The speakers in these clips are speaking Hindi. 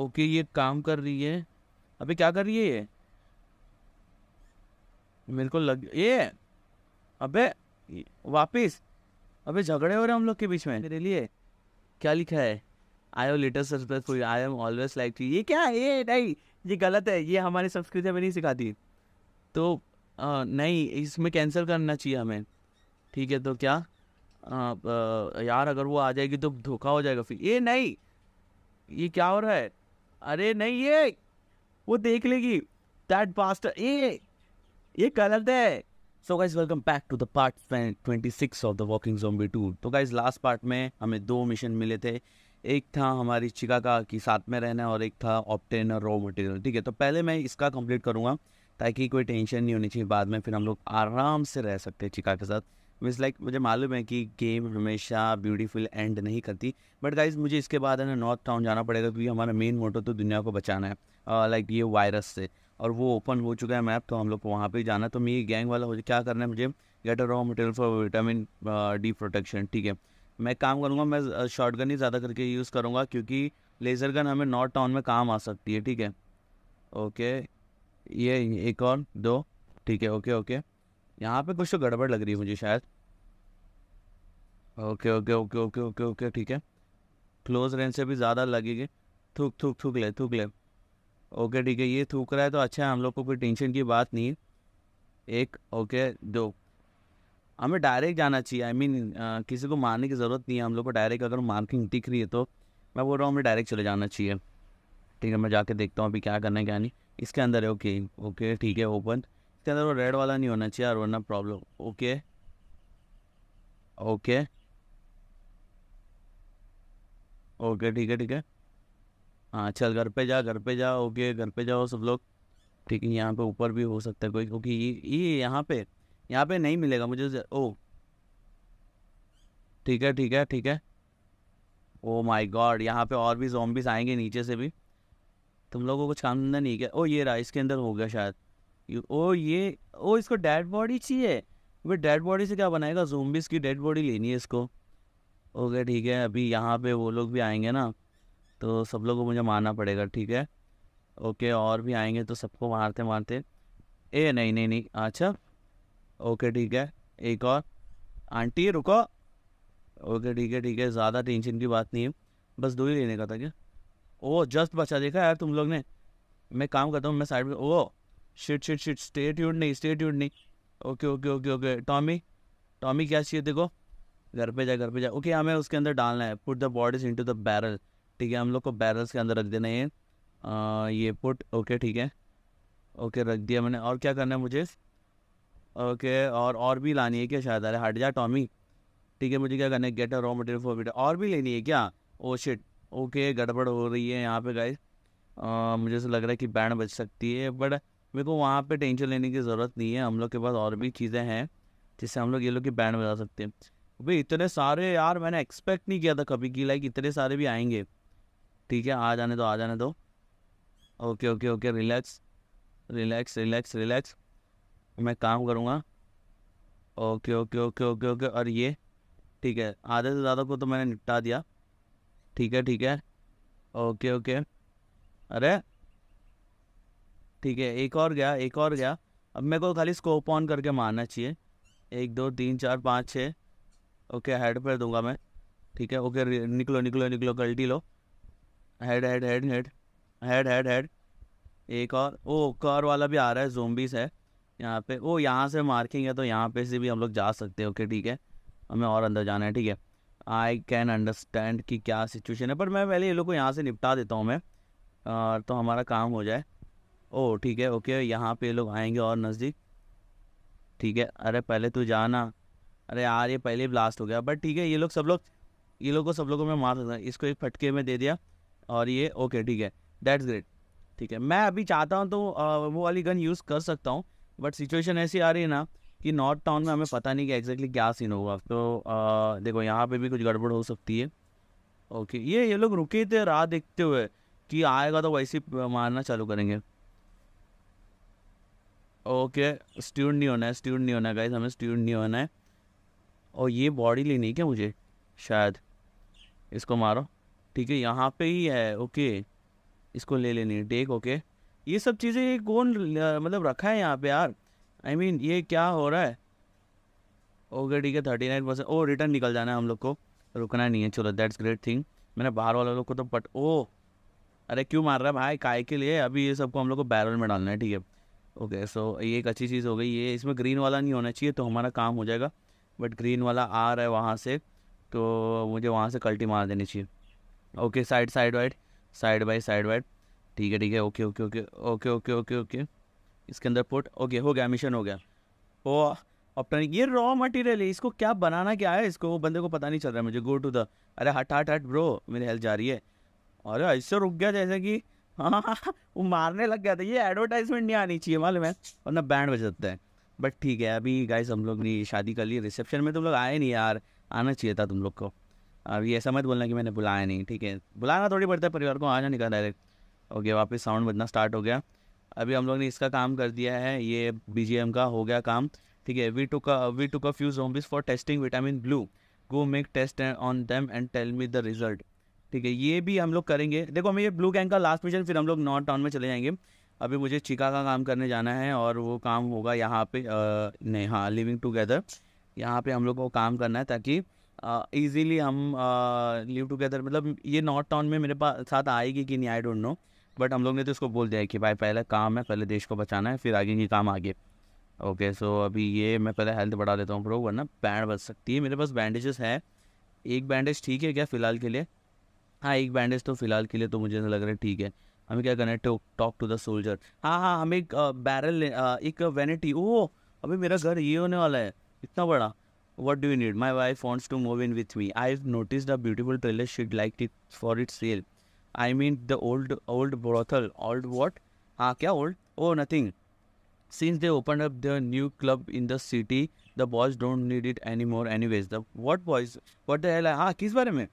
ओके ये काम कर रही है अभी क्या कर रही है ये मेरे को लग ये अबे वापस अबे झगड़े हो रहे हम लोग के बीच में मेरे लिए क्या लिखा है I am later successful I am always like ये क्या है ये नहीं ये गलत है ये हमारी संस्कृति हमें नहीं सिखाती तो आ, नहीं इसमें कैंसिल करना चाहिए हमें ठीक है तो क्या आ, आ, यार अगर वो आ जाएगी तो धोखा हो जाएगा फिर ये नहीं ये क्या हो रहा है अरे नहीं ये वो देख लेगी दैट पास्ट ये ये गलत है so guys welcome back to the part twenty six of the Walking Zombie two तो गाइज लास्ट पार्ट में हमें दो मिशन मिले थे एक था हमारी चिका का कि साथ में रहना और एक था ऑप्टेन रॉ मटेरियल ठीक है तो पहले मैं इसका कंप्लीट करूँगा ताकि कोई टेंशन नहीं होनी चाहिए बाद में फिर हम लोग आराम से रह सकते हैं चिका के साथ मीन्स लाइक मुझे मालूम है कि गेम हमेशा ब्यूटीफुल एंड नहीं करती बट गाइज मुझे इसके बाद है ना नॉर्थ टाउन जाना पड़ेगा क्योंकि हमारा मेन मोटो तो दुनिया को बचाना है लाइक ये वायरस से और वो ओपन हो चुका है मैप तो हम लोग को वहाँ पर जाना तो मेरी गैंग वाला हो क्या करना है मुझे get a raw material for vitamin D protection ठीक है मैं काम करूँगा मैं शॉर्ट गन ही ज़्यादा करके यूज़ करूँगा क्योंकि लेज़र गन हमें नॉर्थ टाउन में काम आ सकती है ठीक है ओके ये एक और दो ठीक है ओके ओके यहाँ पे कुछ तो गड़बड़ लग रही है मुझे शायद okay okay okay okay okay okay ठीक है क्लोज रेंज से भी ज़्यादा लगेगी थूक थूक थूक ले थूक ले ओके ठीक है ये थूक रहा है तो अच्छा है हम लोग को कोई टेंशन की बात नहीं एक ओके दो हमें डायरेक्ट जाना चाहिए आई I मीन mean, किसी को मारने की ज़रूरत नहीं है हम लोग को डायरेक्ट अगर मार्किंग दिख रही है तो मैं बोल रहा हूँ हमें डायरेक्ट चले जाना चाहिए ठीक है मैं जाके देखता हूँ अभी क्या करना है क्या नहीं इसके अंदर है ओके ओके ठीक है ओपन इसके अंदर वो रेड वाला नहीं होना चाहिए यार वरना प्रॉब्लम ओके ओके ओके ठीक है ठीक है हाँ चल घर पे जा घर पे जा ओके घर पे जाओ सब लोग ठीक है यहाँ पे ऊपर भी हो सकता है कोई क्योंकि ये ये यहाँ पे यहाँ पे नहीं मिलेगा मुझे ओ ठीक है ठीक है ठीक है ओ माय गॉड यहाँ पे और भी जोम्बिस आएंगे नीचे से भी तुम लोगों को कुछ काम नहीं किया ओ ये रहा इसके अंदर हो गया शायद ओ ये ओ इसको डेड बॉडी चाहिए वे डेड बॉडी से क्या बनाएगा जोम्बिस की डेड बॉडी लेनी है इसको ओके ठीक है अभी यहाँ पे वो लोग भी आएंगे ना तो सब लोगों को मुझे मारना पड़ेगा ठीक है ओके और भी आएंगे तो सबको मारते मारते ए नहीं नहीं नहीं अच्छा ओके ठीक है एक और आंटी रुको ओके ठीक है ठीक है ज़्यादा टेंशन की बात नहीं है बस दो ही लेने का था क्या ओ जस्ट बचा देखा यार तुम लोग ने मैं काम करता हूँ मैं साइड में oh shit shit shit stay ट्यूड नहीं स्टे ट्यूड नहीं okay okay okay okay Tommy Tommy क्या चाहिए देखो घर पे जा घर पे जा ओके हमें उसके अंदर डालना है put the bodies into the barrel ठीक है हम लोग को बैरल्स के अंदर रख देना है ये पुट ओके ठीक है ओके रख दिया मैंने और क्या करना है मुझे ओके और और भी लानी है क्या शायद अरे हट जा टॉमी ठीक है मुझे क्या करना है get a raw material for beater और भी लेनी है क्या ओ शिट ओके गड़बड़ हो रही है यहाँ पे गाइस मुझे ऐसा लग रहा है कि बैंड बच सकती है बट मेरे को वहाँ पर टेंशन लेने की ज़रूरत नहीं है हम लोग के पास और भी चीज़ें हैं जिससे हम लोग ये लोग की बैंड बजा सकते हैं भाई इतने सारे यार मैंने एक्सपेक्ट नहीं किया था कभी कि लाइक इतने सारे भी आएंगे ठीक है आ जाने दो आ जाने दो okay okay okay relax relax relax relax मैं काम करूँगा okay okay okay okay okay और ये ठीक है आधे से ज़्यादा को तो मैंने निपटा दिया ठीक है ठीक है ओके ओके अरे ठीक है एक और गया एक और गया अब मेरे को तो खाली स्कोप ऑन करके मारना चाहिए एक दो तीन चार पाँच छः ओके हेड पर दूंगा मैं ठीक है ओके निकलो निकलो निकलो गल्टी लो head head head head head head head एक और ओ कार वाला भी आ रहा है जोम्बिस है यहाँ पे ओ यहाँ से मार्किंग है तो यहाँ पे से भी हम लोग जा सकते हैं ओके ठीक है हमें और अंदर जाना है ठीक है आई कैन अंडरस्टैंड कि क्या सिचुएशन है पर मैं पहले ये लोग को यहाँ से निपटा देता हूँ मैं आ, तो हमारा काम हो जाए ओ ठीक है ओके यहाँ पे लोग आएंगे और नज़दीक ठीक है अरे पहले तो जाना अरे यार ये पहले ब्लास्ट हो गया बट ठीक है ये लोग सब लोग ये लोग को सब लोगों में मार सकता इसको एक फटके में दे दिया और ये ओके ठीक है दैट्स ग्रेट ठीक है मैं अभी चाहता हूँ तो आ, वो वाली गन यूज़ कर सकता हूँ बट सिचुएशन ऐसी आ रही है ना कि नॉर्थ टाउन में हमें पता नहीं कि एग्जैक्टली क्या सीन होगा तो आ, देखो यहाँ पे भी कुछ गड़बड़ हो सकती है ओके ये ये लोग रुके थे राह देखते हुए कि आएगा तो वैसे मारना चालू करेंगे ओके स्ट्यूड नहीं होना है स्ट्यूड नहीं होना गाइज हमें स्ट्यूड नहीं होना है और ये बॉडी लेनी है क्या मुझे शायद इसको मारो ठीक है यहाँ पे ही है ओके इसको ले लेनी है टेक ओके ये सब चीज़ें कौन मतलब रखा है यहाँ पे यार आई I मीन mean, ये क्या हो रहा है ओके ठीक है थर्टी नाइन परसेंट ओ रिटर्न निकल जाना है हम लोग को रुकना नहीं है चलो दैट्स ग्रेट थिंग मैंने बाहर वाले लोग को तो पट ओ अरे क्यों मार रहा है भाई काय के लिए अभी ये सबको हम लोग को बैरल में डालना है ठीक है ओके सो ये एक अच्छी चीज़ हो गई ये इसमें ग्रीन वाला नहीं होना चाहिए तो हमारा काम हो जाएगा बट ग्रीन वाला आ रहा है वहाँ से तो मुझे वहाँ से कल्टी मार देनी चाहिए okay side side wide side by side wide ठीक है ठीक है okay okay okay okay okay okay okay इसके अंदर पुट ओके हो गया मिशन हो गया ओ ऑप्टन तो ये रॉ मटेरियल है इसको क्या बनाना क्या है इसको वो बंदे को पता नहीं चल रहा है मुझे गो टू द अरे हट हट हट ब्रो मेरी हेल्थ जा रही है अरे ऐसे रुक गया जैसे कि हाँ वो मारने लग गया था ये एडवर्टाइजमेंट नहीं आनी चाहिए मालूम है वरना बैंड बज जाता है बट ठीक है अभी गाइस हम लोग ने शादी कर ली रिसेप्शन में तुम लोग आए नहीं यार आना चाहिए था तुम लोग को अब ये ऐसा मत बोलना कि मैंने बुलाया नहीं ठीक है बुलाना थोड़ी पड़ता है परिवार को आना नहीं का डायरेक्ट ओके वापस साउंड बजना स्टार्ट हो गया अभी हम लोग ने इसका काम कर दिया है ये बी का हो गया काम ठीक है we took we took a few zombies for testing vitamin blue go make test on them and tell me the result ठीक है ये भी हम लोग करेंगे देखो हमें ये ब्लू गैंग का लास्ट मिशन फिर हम लोग नॉर्थ टाउन में चले जाएंगे अभी मुझे चिका का काम करने जाना है और वो काम होगा यहाँ पे नहीं हाँ लिविंग टुगेदर यहाँ पे हम लोग को काम करना है ताकि ईजीली हम लिव टुगेदर मतलब ये नॉर्थ टाउन में मेरे पास साथ आएगी कि नहीं आई डोंट नो बट हम लोग ने तो इसको बोल दिया कि भाई पहले काम है पहले देश को बचाना है फिर आगे ये काम आगे ओके सो अभी ये मैं पहले हेल्थ बढ़ा देता हूँ प्रो वरना बैंड बच सकती है मेरे पास बैंडेजेस है एक बैंडेज ठीक है क्या फ़िलहाल के लिए हाँ एक बैंडेज तो फिलहाल के लिए तो मुझे लग रहा है ठीक है हमें क्या करना है टॉक टू द सोल्जर हाँ हाँ हमें एक बैरल एक वैनिटी ओ अभी मेरा घर ये होने वाला है इतना बड़ा what do you need my wife wants to move in with me I notice the beautiful trailer she'd like it for it sale I mean the old old brothel old what हाँ क्या old oh nothing since they open up the new club in the city the boys don't need it any more anyways the what boys what the hell हाँ किस बारे में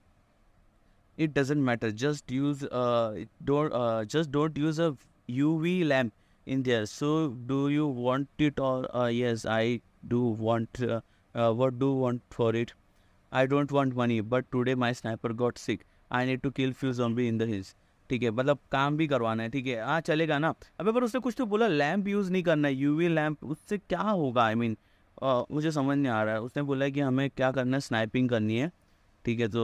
it doesn't matter just use uh don't uh, just don't use a uv lamp in there so do you want it or uh, yes i do want uh, uh, what do you want for it i don't want money but today my sniper got sick i need to kill few zombie in the hills ठीक है मतलब काम भी करवाना है ठीक है हाँ चलेगा ना अबे पर उसने कुछ तो बोला लैंप यूज़ नहीं करना है यूवी लैंप उससे क्या होगा आई I मीन mean, मुझे समझ नहीं आ रहा है उसने बोला कि हमें क्या करना है स्नाइपिंग करनी है ठीक है तो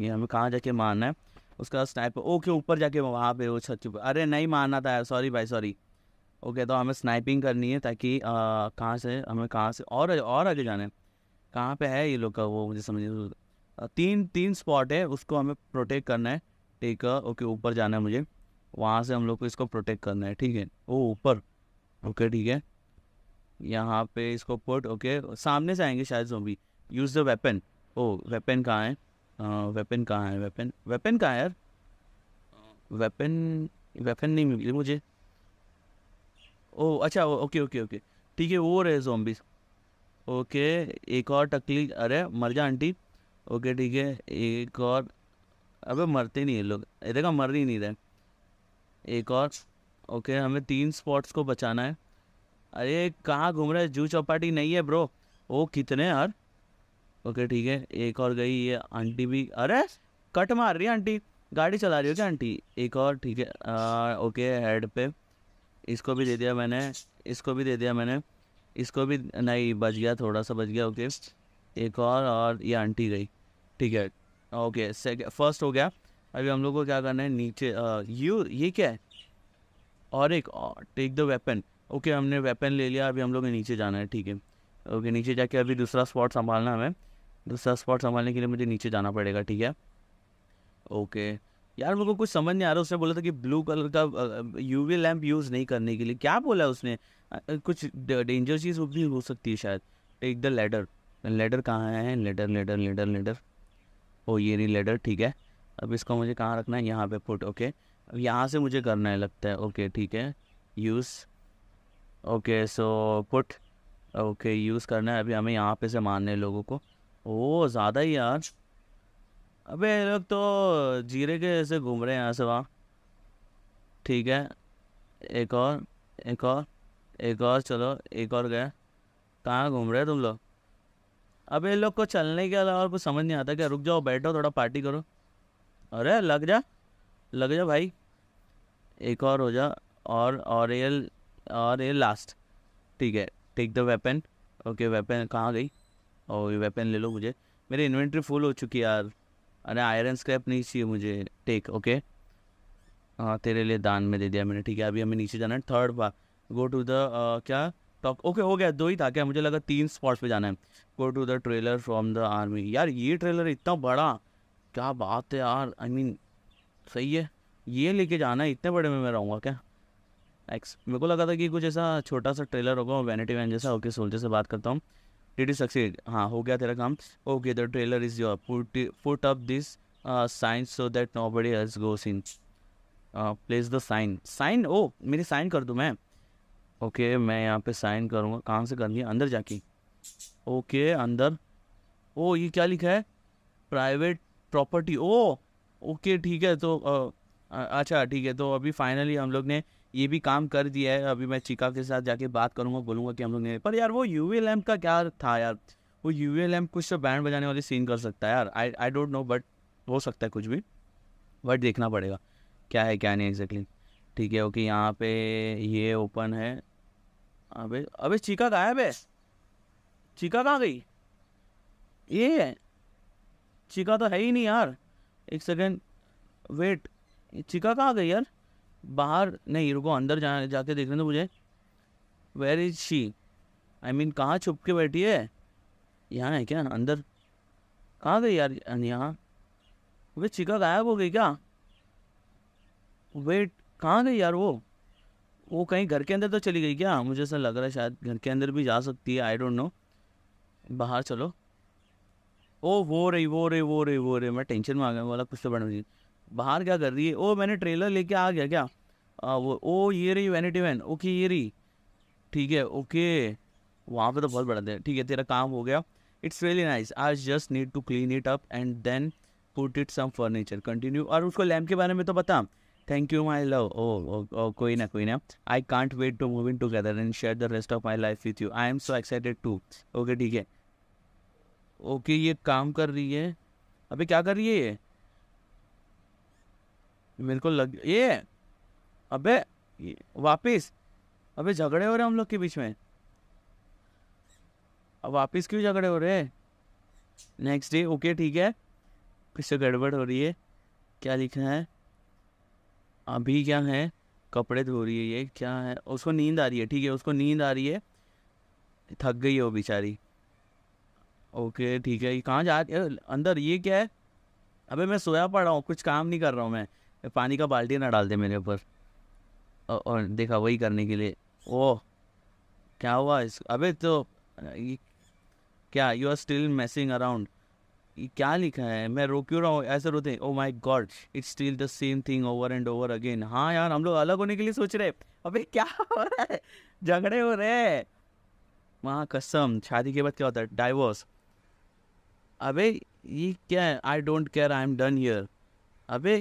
ये हमें कहाँ जाके मारना है उसका स्नाइपर ओके ऊपर जाके वहाँ पे वो छत छुप अरे नहीं मारना था सॉरी भाई सॉरी ओके तो हमें स्नाइपिंग करनी है ताकि कहाँ से हमें कहाँ से और और आगे जाना है कहाँ पे है ये लोग का वो मुझे समझ तीन तीन स्पॉट है उसको हमें प्रोटेक्ट करना है ठीक है ओके ऊपर जाना है मुझे वहाँ से हम लोग को इसको प्रोटेक्ट करना है ठीक है ओ ऊपर ओके ठीक है यहाँ पे इसको पुट ओके सामने से आएंगे शायद जो भी use the weapon oh weapon कहाँ है वेपन कहाँ है वेपन वेपन कहाँ है यार वेपन वेपन नहीं मिली मुझे ओ अच्छा ओके ओके ओके ठीक है वो रहे जोम्बिस ओके एक और टकली अरे मर जा आंटी ओके ठीक है एक और अबे मरते नहीं है लोग ये देखा मर ही नहीं रहे एक और ओके हमें तीन स्पॉट्स को बचाना है अरे कहाँ घूम रहे जू चौपाटी नहीं है ब्रो ओ कितने यार ओके ठीक है एक और गई ये आंटी भी अरे कट मार रही है आंटी गाड़ी चला रही हो क्या आंटी एक और ठीक है आ, ओके हेड पे इसको भी दे दिया मैंने इसको भी दे दिया मैंने इसको भी नहीं बच गया थोड़ा सा बच गया ओके एक और और ये आंटी गई ठीक है ओके सेकेंड फर्स्ट हो गया अभी हम लोग को क्या करना है नीचे आ, यू ये क्या है और एक टेक द वेपन ओके हमने वेपन ले लिया अभी हम लोग नीचे जाना है ठीक है ओके नीचे जाके अभी दूसरा स्पॉट संभालना हमें दूसरा स्पॉट संभालने के लिए मुझे नीचे जाना पड़ेगा ठीक है ओके यार मेरे को कुछ समझ नहीं आ रहा उसने बोला था कि ब्लू कलर का यूवी लैम्प यूज़ नहीं करने के लिए क्या बोला उसने कुछ डेंजर चीज़ भी हो सकती है शायद टेक द लेडर लेडर कहाँ है ladder ladder ladder ladder oh ये नहीं लेडर ठीक है अब इसको मुझे कहाँ रखना है यहाँ पे पुट ओके अब यहाँ से मुझे करना है लगता है ओके ठीक है use okay so put okay use करना है अभी हमें यहाँ पे से मारने है लोगों को ओ ज़्यादा ही यार अबे ये लोग तो जीरे के ऐसे घूम रहे हैं यहाँ से वहाँ ठीक है एक और एक और एक और चलो एक और गए कहाँ घूम रहे तुम लोग अब ये लोग को चलने के अलावा कुछ समझ नहीं आता क्या रुक जाओ बैठो थोड़ा पार्टी करो अरे लग जा लग जा भाई एक और हो जा और और ये और ये लास्ट ठीक है take the weapon okay weapon कहाँ गई और ये वेपन ले लो मुझे मेरी इन्वेंट्री फुल हो चुकी यार अरे आयरन स्क्रैप नहीं चाहिए मुझे टेक ओके हाँ तेरे लिए दान में दे दिया मैंने ठीक है अभी हमें नीचे जाना है third bar go to the क्या टॉक ओके हो गया दो ही था क्या मुझे लगा तीन स्पॉट्स पे जाना है go to the trailer from the army यार ये ट्रेलर इतना बड़ा क्या बात है यार आई I मीन mean, सही है ये लेके जाना है इतने बड़े में मैं रहूँगा क्या एक्स मेरे को लगा था कि कुछ ऐसा छोटा सा ट्रेलर होगा वैनिटी वैन जैसा ओके सोल्जर से बात करता हूँ डिड यू सक्सेड हाँ हो गया तेरा काम okay the trailer is your put up this sign so that nobody else go seen place the sign sign oh मेरी साइन कर दूँ मैं ओके okay, मैं यहाँ पे साइन करूँगा कहाँ से करनी है अंदर जाके ओके okay, अंदर ओ oh, ये क्या लिखा है प्राइवेट प्रॉपर्टी ओ ओके ठीक है तो uh, अच्छा ठीक है तो अभी फाइनली हम लोग ने ये भी काम कर दिया है अभी मैं चिका के साथ जाके बात करूँगा बोलूँगा कि हम लोग ने पर यार वो यू एल का क्या था यार वो यू एल एम कुछ तो बैंड बजाने वाली सीन कर सकता है यार I I don't know but हो सकता है कुछ भी बट देखना पड़ेगा क्या है क्या नहीं एग्जैक्टली ठीक है ओके यहाँ पे ये ओपन है अबे अबे चीका गायब है चीका कहाँ गई ये है चीका तो है ही नहीं यार एक सेकेंड वेट चीका कहाँ गई यार बाहर नहीं रुको अंदर जा जाके देख रहे थे मुझे where is she I mean कहाँ छुप के बैठी है यहाँ है क्या अंदर कहाँ गई यार यहाँ वे चिका गायब हो गई क्या वेट कहाँ गई यार वो वो कहीं घर के अंदर तो चली गई क्या मुझे ऐसा लग रहा है शायद घर के अंदर भी जा सकती है आई डोंट नो बाहर चलो ओ वो रही वो रही वो रही वो रही मैं टेंशन में आ गया बोला कुछ तो बड़ा बाहर क्या कर रही है ओ मैंने ट्रेलर लेके आ गया क्या आ, वो ओ ये रही वैनिटी वैन ओके ये रही ठीक है ओके वहाँ पे तो बहुत बड़ा हैं ठीक है तेरा काम हो गया it's very nice I just need to clean it up and then put it some furniture continue और उसको लैम्प के बारे में तो बता thank you my love oh oh कोई ना कोई ना I can't wait to move in together and share the rest of my life with you I am so excited to okay ठीक है ओके ये काम कर रही है अभी क्या कर रही है ये मेरे को लग ये अबे वापिस अबे झगड़े हो रहे हम लोग के बीच में अब वापिस क्यों झगड़े हो रहे नेक्स्ट डे ओके ठीक है फिर से गड़बड़ हो रही है क्या लिखना है अभी क्या है कपड़े धो रही है ये क्या है उसको नींद आ रही है ठीक है उसको नींद आ रही है थक गई है वो बेचारी ओके ठीक है ये कहाँ जा रही है अंदर ये क्या है अबे मैं सोया पड़ा हूँ कुछ काम नहीं कर रहा हूँ मैं पानी का बाल्टी ना डाल दे मेरे ऊपर और देखा वही करने के लिए ओ क्या हुआ इस अबे तो क्या you are still messing around ये क्या लिखा है मैं रो क्यों रहा हूँ ऐसे रोते oh my god it's still the same thing over and over again हाँ यार हम लोग अलग होने के लिए सोच रहे अबे क्या हो रहा है झगड़े हो रहे हैं वहाँ कसम शादी के बाद क्या होता है डाइवोर्स अबे ये क्या है I don't care I am done here अबे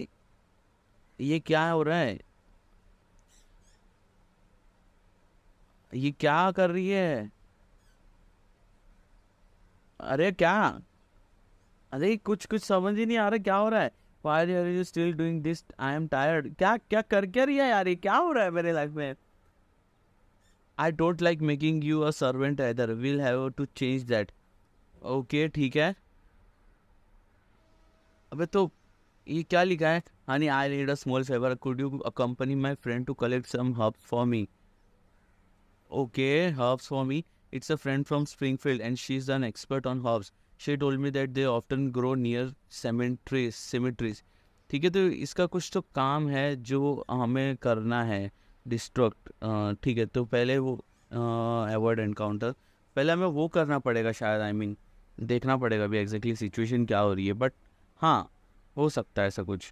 ये क्या हो रहा है ये क्या कर रही है अरे क्या अरे कुछ कुछ समझ ही नहीं आ रहा क्या हो रहा है why are you still doing this I am tired क्या क्या कर क्या रही है यार ये क्या हो रहा है मेरे लाइफ में I don't like making you a servant either will have to change that okay ठीक है अबे तो ये क्या लिखा है Honey, I need a small favor. Could you accompany my friend to collect some herbs for me? Okay, herbs for me. It's a friend from Springfield and she's an expert on herbs. She told me that they often grow near cemeteries. cemeteries. ठीक है तो इसका कुछ तो काम है जो हमें करना है डिस्ट्रक्ट ठीक है तो पहले वो अवॉइड एनकाउंटर पहले हमें वो करना पड़ेगा शायद आई I मीन mean, देखना पड़ेगा भी एग्जैक्टली सिचुएशन क्या हो रही है बट हाँ हो सकता है ऐसा कुछ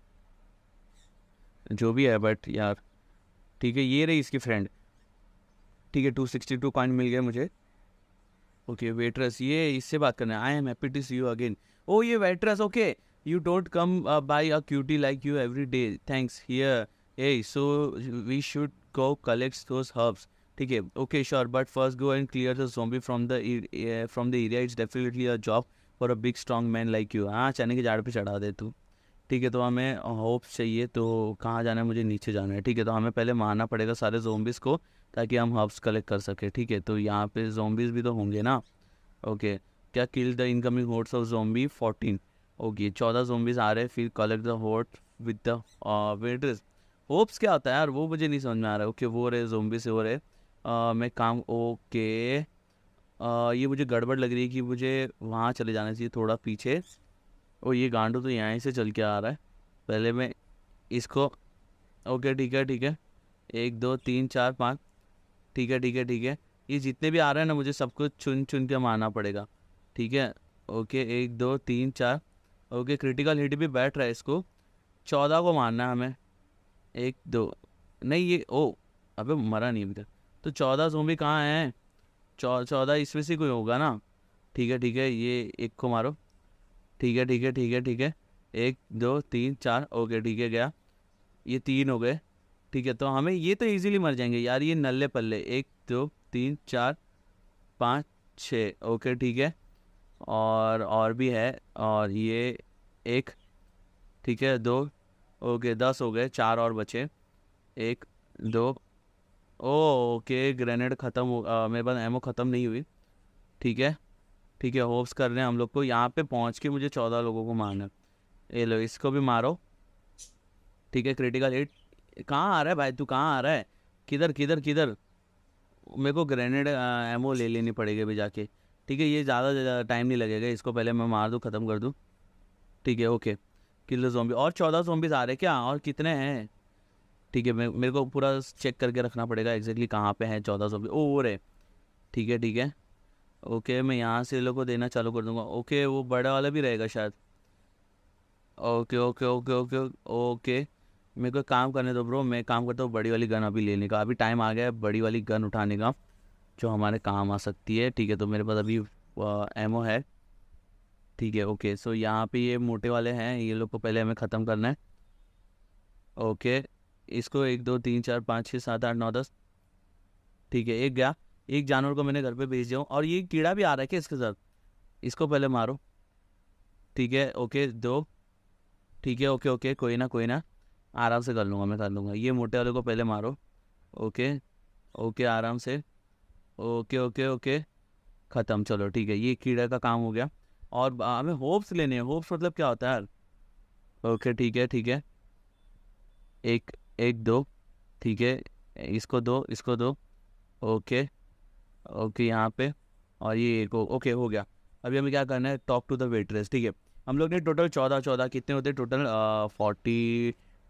जो भी है बट यार ठीक है ये रही इसकी फ्रेंड ठीक है टू सिक्सटी टू पॉइंट मिल गया मुझे ओके वेटरस ये इससे बात करना है I am happy to see you again oh ये waitress okay you don't come by a cutie like you every day thanks here ah so we should go collect those herbs ठीक है okay sure but first go and clear the zombie from the from the area it's definitely a job for a big strong man like you हाँ चने के झाड़ पे चढ़ा दे तू ठीक है तो हमें होप चाहिए तो कहाँ जाना है मुझे नीचे जाना है ठीक है तो हमें पहले मारना पड़ेगा सारे जोम्बिस को ताकि हम हर्ब्स कलेक्ट कर सकें ठीक है तो यहाँ पे जोम्बिस भी तो होंगे ना ओके क्या kill the incoming hordes of zombie fourteen okay चौदह जोम्बिस आ रहे हैं फिर collect the horde with the hopes क्या होता है यार वो मुझे नहीं समझ में आ रहा है ओके वो रहे जोम्बिस से हो रहे uh, मैं काम ओके uh, ये मुझे गड़बड़ लग रही है कि मुझे वहाँ चले जाना चाहिए थोड़ा पीछे और ये गांडू तो यहाँ से चल के आ रहा है पहले मैं इसको ओके ठीक है ठीक है एक दो तीन चार पाँच ठीक है ठीक है ठीक है ये जितने भी आ रहे हैं ना मुझे सबको चुन चुन के मारना पड़ेगा ठीक है ओके एक दो तीन चार ओके क्रिटिकल हिट भी बैठ रहा है इसको चौदह को मारना है हमें एक दो नहीं ये ओ अबे मरा नहीं अभी तक तो चौदह भी कहाँ हैं चौ चौदह इसमें से कोई होगा ना ठीक है ठीक है ये एक को मारो ठीक है ठीक है ठीक है ठीक है एक दो तीन चार ओके ठीक है गया ये तीन हो गए ठीक है तो हमें ये तो इजीली मर जाएंगे यार ये नल्ले पल्ले एक दो तीन चार पाँच छः ओके ठीक है और और भी है और ये एक ठीक है दो ओके दस हो गए चार और बचे एक दो ओ, ओके ग्रेनेड ख़त्म हो मेरे पास एमओ ख़त्म नहीं हुई ठीक है ठीक है होप्स कर रहे हैं हम लोग को यहाँ पे पहुँच के मुझे चौदह लोगों को मारना ये लो इसको भी मारो ठीक है क्रिटिकल हिट कहाँ आ रहा है भाई तू कहाँ आ रहा है किधर किधर किधर मेरे को ग्रेनेड एमओ ले लेनी पड़ेगी अभी जाके ठीक है ये ज़्यादा टाइम नहीं लगेगा इसको पहले मैं मार दूँ ख़त्म कर दूँ ठीक है ओके किलो जोम्बी और चौदह जोम्बीज आ रहे हैं क्या और कितने हैं ठीक है मेरे को पूरा चेक करके रखना पड़ेगा एग्जैक्टली कहाँ पे हैं चौदह जोम्बी ओ रे ठीक है ठीक है ओके मैं यहाँ से लोगों लोग को देना चालू कर दूंगा ओके वो बड़ा वाला भी रहेगा शायद okay okay okay okay okay मेरे को काम करने दो ब्रो मैं काम करता हूँ बड़ी वाली गन अभी लेने का अभी टाइम आ गया है बड़ी वाली गन उठाने का जो हमारे काम आ सकती है ठीक है तो मेरे पास अभी एमओ है ठीक है ओके सो यहाँ पे ये मोटे वाले हैं ये लोग को पहले हमें ख़त्म करना है ओके इसको एक दो तीन चार पाँच छः सात आठ नौ दस ठीक है एक गया एक जानवर को मैंने घर पे भेज दिया हूँ और ये कीड़ा भी आ रहा है क्या इसके साथ इसको पहले मारो ठीक है ओके दो ठीक है ओके ओके कोई ना कोई ना आराम से कर लूँगा मैं कर लूँगा ये मोटे वाले को पहले मारो ओके ओके आराम से ओके ओके ओके ख़त्म चलो ठीक है ये कीड़े का काम हो गया और हमें होप्स लेने हैं होप्स मतलब क्या होता है यार ओके ठीक है ठीक है एक एक दो ठीक है इसको दो इसको दो ओके ओके यहाँ पे और ये एक ओके हो गया अभी हमें क्या करना है टॉक टू द वेटरेस ठीक है हम लोग ने टोटल चौदह चौदह कितने होते total forty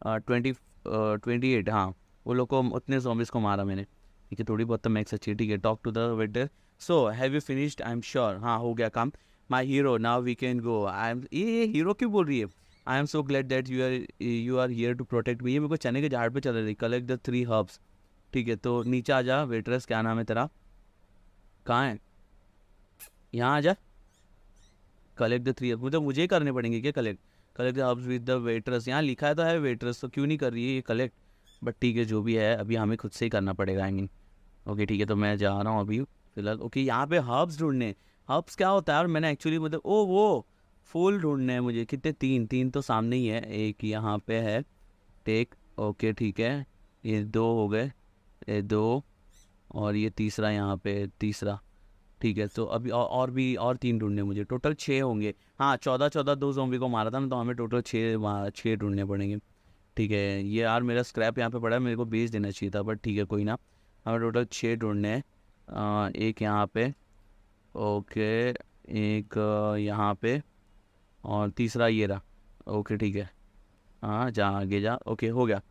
twenty twenty eight हाँ वो लोग को उतने जोबिस को मारा मैंने ठीक है थोड़ी बहुत तो मैक्स अच्छी ठीक है talk to the waiter so have you finished I am sure हाँ हो गया काम my hero now we can go I am ये हीरो क्यों बोल रही है I am so glad that you are you are here to protect me ये मेरे को चने के झाड़ पे चल रही कलेक्ट द थ्री हर्ब्स ठीक है तो नीचे आ जा वेटरस क्या नाम है तेरा कहाँ है यहाँ आ जा कलेक्ट द थ्री मतलब मुझे ही करने पड़ेंगे क्या collect collect the with the waitress यहाँ लिखा तो है वेटरस तो क्यों नहीं कर रही है ये कलेक्ट बट ठीक है जो भी है अभी हमें खुद से ही करना पड़ेगा आई मीन ओके ठीक है तो मैं जा रहा हूँ अभी फिलहाल ओके यहाँ पे हर्ब्स ढूंढने हर्ब्स क्या होता है और मैंने एक्चुअली मतलब ओ वो फूल ढूंढने हैं मुझे कितने तीन तीन तो सामने ही है एक यहाँ पे है टेक ओके ठीक है ये दो हो गए ये दो और ये तीसरा यहाँ पे तीसरा ठीक है तो अभी औ, और भी और तीन ढूंढने मुझे टोटल छः होंगे हाँ चौदह चौदह दो जोम्बी को मारा था ना तो हमें टोटल छः छः ढूंढने पड़ेंगे ठीक है ये यार मेरा स्क्रैप यहाँ पे पड़ा है मेरे को बेच देना चाहिए था बट ठीक है कोई ना हमें टोटल छः ढूंढने हैं एक यहाँ पे ओके एक यहाँ पे और तीसरा ये रहा ओके ठीक है हाँ जा आगे जा ओके हो गया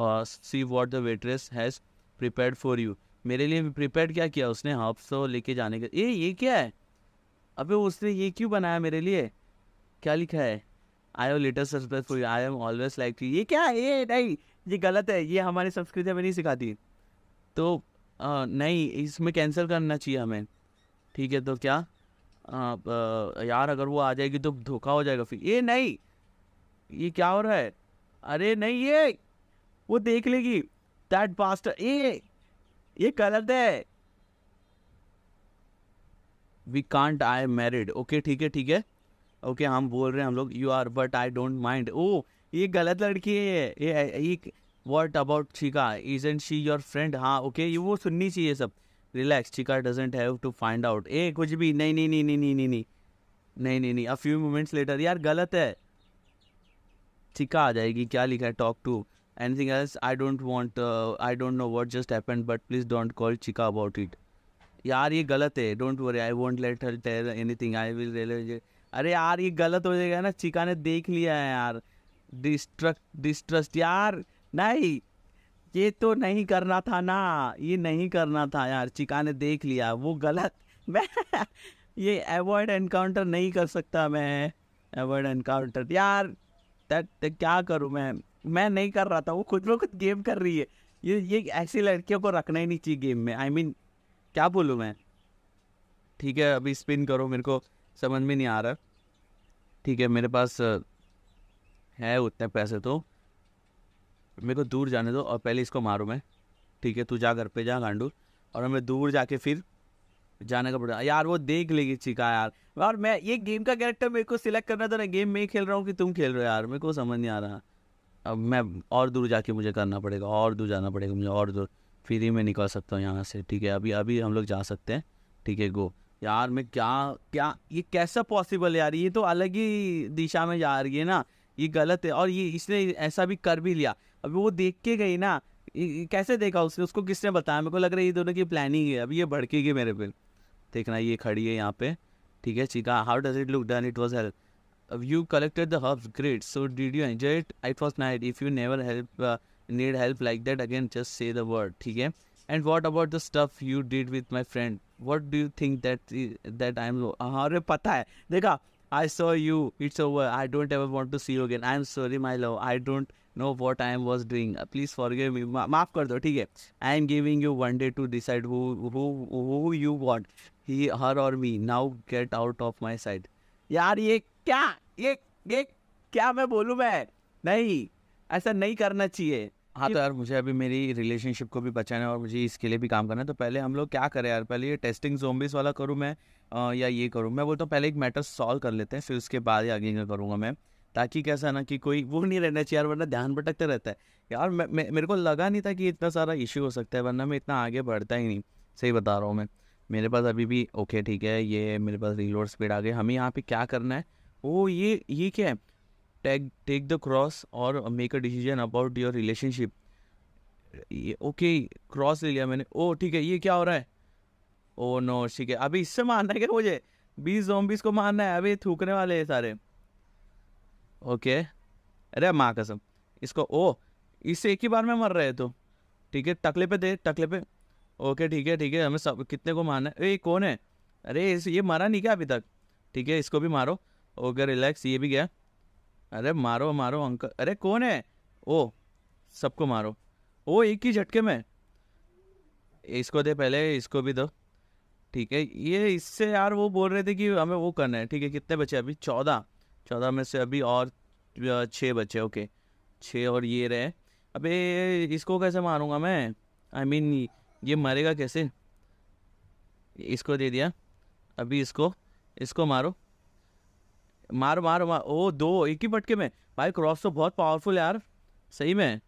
और see what the waitress has prepare for you मेरे लिए प्रिपेयर क्या किया उसने हब्स लेके जाने का ए ये क्या है अबे उसने ये क्यों बनाया मेरे लिए क्या लिखा है I am later suspense for I am always like to ये क्या है ये नहीं ये गलत है ये हमारी संस्कृति हमें नहीं सिखाती तो आ, नहीं इसमें कैंसिल करना चाहिए हमें ठीक है तो क्या आ, आ, यार अगर वो आ जाएगी तो धोखा हो जाएगा फिर ये नहीं ये क्या हो रहा है अरे नहीं ये वो देख लेगी दैट पास्टर ये ये गलत है we can't I married okay ठीक है ठीक है ओके हम बोल रहे हैं हम लोग you are but I don't mind oh ये गलत लड़की है ये ये what about Chica is and she your friend हाँ ओके ये वो सुननी चाहिए सब relax Chica doesn't have to find out ah कुछ भी नहीं नहीं नहीं नहीं नहीं नहीं नहीं नहीं नहीं नहीं अ फ्यू मोमेंट्स लेटर यार गलत है चिका आ जाएगी क्या लिखा है talk to anything else I don't want I don't know what just just but please don't call Chica about it यार ये गलत है don't worry I want let her tell anything I will realise अरे यार ये गलत हो जाएगा ना चिका ने देख लिया है यार डिस्ट्रक्ट डिस्ट्रस्ट यार नहीं ये तो नहीं करना था ना ये नहीं करना था यार चिका ने देख लिया वो गलत मैं ये अवॉइड एनकाउंटर नहीं कर सकता मैं अवॉइड एनकाउंटर यार दैट क्या करूँ मैं मैं नहीं कर रहा था वो खुद में खुद गेम कर रही है ये ये ऐसी लड़कियों को रखना ही नहीं चाहिए गेम में आई I मीन mean, क्या बोलूँ मैं ठीक है अभी स्पिन करो मेरे को समझ में नहीं आ रहा ठीक है मेरे पास है उतने पैसे तो मेरे को दूर जाने दो और पहले इसको मारू मैं ठीक है तू जा घर पे जा गांडू और हमें दूर जाके फिर जाने का पड़ेगा यार वो देख लेगी चिका यार और मैं ये गेम का कैरेक्टर मेरे को सिलेक्ट करना था ना गेम में ही खेल रहा हूँ कि तुम खेल रहे हो यार मेरे को समझ नहीं आ रहा अब मैं और दूर जाके मुझे करना पड़ेगा और दूर जाना पड़ेगा मुझे और दूर फिर ही मैं निकल सकता हूँ यहाँ से ठीक है अभी अभी हम लोग जा सकते हैं ठीक है गो यार मैं क्या क्या ये कैसा पॉसिबल यार ये तो अलग ही दिशा में जा रही है ना ये गलत है और ये इसने ऐसा भी कर भी लिया अभी वो देख के गई ना कैसे देखा उसने उसको किसने बताया मेरे को लग रहा है ये दोनों की प्लानिंग है अभी ये भड़केगी मेरे पे देखना ये खड़ी है यहाँ पे ठीक है Chica how does it look done it was help you collected the herbs great so did you enjoy it it was nice if you never help uh, need help like that again just say the word ठीक है and what about the stuff you did with my friend what do you think that that I'm are pata hai dekha I saw you it's over I don't ever want to see you again I'm sorry my love I don't know what I am was doing please forgive me माफ़ कर दो ठीक है I am giving you one day to decide who you want he her और me now get out of my side यार ये क्या ये ये क्या मैं बोलूँ मैं नहीं ऐसा नहीं करना चाहिए हाँ तो यार मुझे अभी मेरी रिलेशनशिप को भी बचाना है और मुझे इसके लिए भी काम करना है तो पहले हम लोग क्या करें यार पहले ये टेस्टिंग जोम्बिस वाला करूँ मैं आ, या ये करूँ मैं बोलता हूँ पहले एक मैटर सॉल्व कर लेते हैं फिर उसके बाद ही आगे करूँगा मैं ताकि कैसा ना कि कोई वो नहीं रहना चाहिए यार वरना ध्यान भटकते रहता है यार मैं मेरे को लगा नहीं था कि इतना सारा इश्यू हो सकता है वरना मैं इतना आगे बढ़ता ही नहीं सही बता रहा हूँ मैं मेरे पास अभी भी ओके ठीक है ये मेरे पास रीलोड स्पीड आ गई हमें यहाँ पे क्या करना है ओ ये ये क्या है टेक टेक द क्रॉस और make a decision about your relationship ये ओके क्रॉस ले लिया मैंने ओ ठीक है ये क्या हो रहा है ओ नो ठीक है अभी इससे मारना है क्या मुझे बीस जोम्बिस को मारना है अभी थूकने वाले हैं सारे ओके अरे माँ कसम इसको ओ इससे एक ही बार में मर रहे तो ठीक है टकले पे दे टकले पे ओके ठीक है ठीक है हमें सब कितने को मारना है ए कौन है अरे ये मरा नहीं क्या अभी तक ठीक है इसको भी मारो ओके रिलैक्स ये भी गया अरे मारो मारो अंकल अरे कौन है ओ सबको मारो ओ एक ही झटके में इसको दे पहले इसको भी दो ठीक है ये इससे यार वो बोल रहे थे कि हमें वो करना है ठीक है कितने बचे अभी चौदह चौदह में से अभी और छः बचे ओके छः और ये रहे अबे इसको कैसे मारूंगा मैं आई I मीन mean, ये मरेगा कैसे इसको दे दिया अभी इसको इसको मारो मार मार मार ओ दो एक ही फटके में भाई क्रॉस तो बहुत पावरफुल यार सही में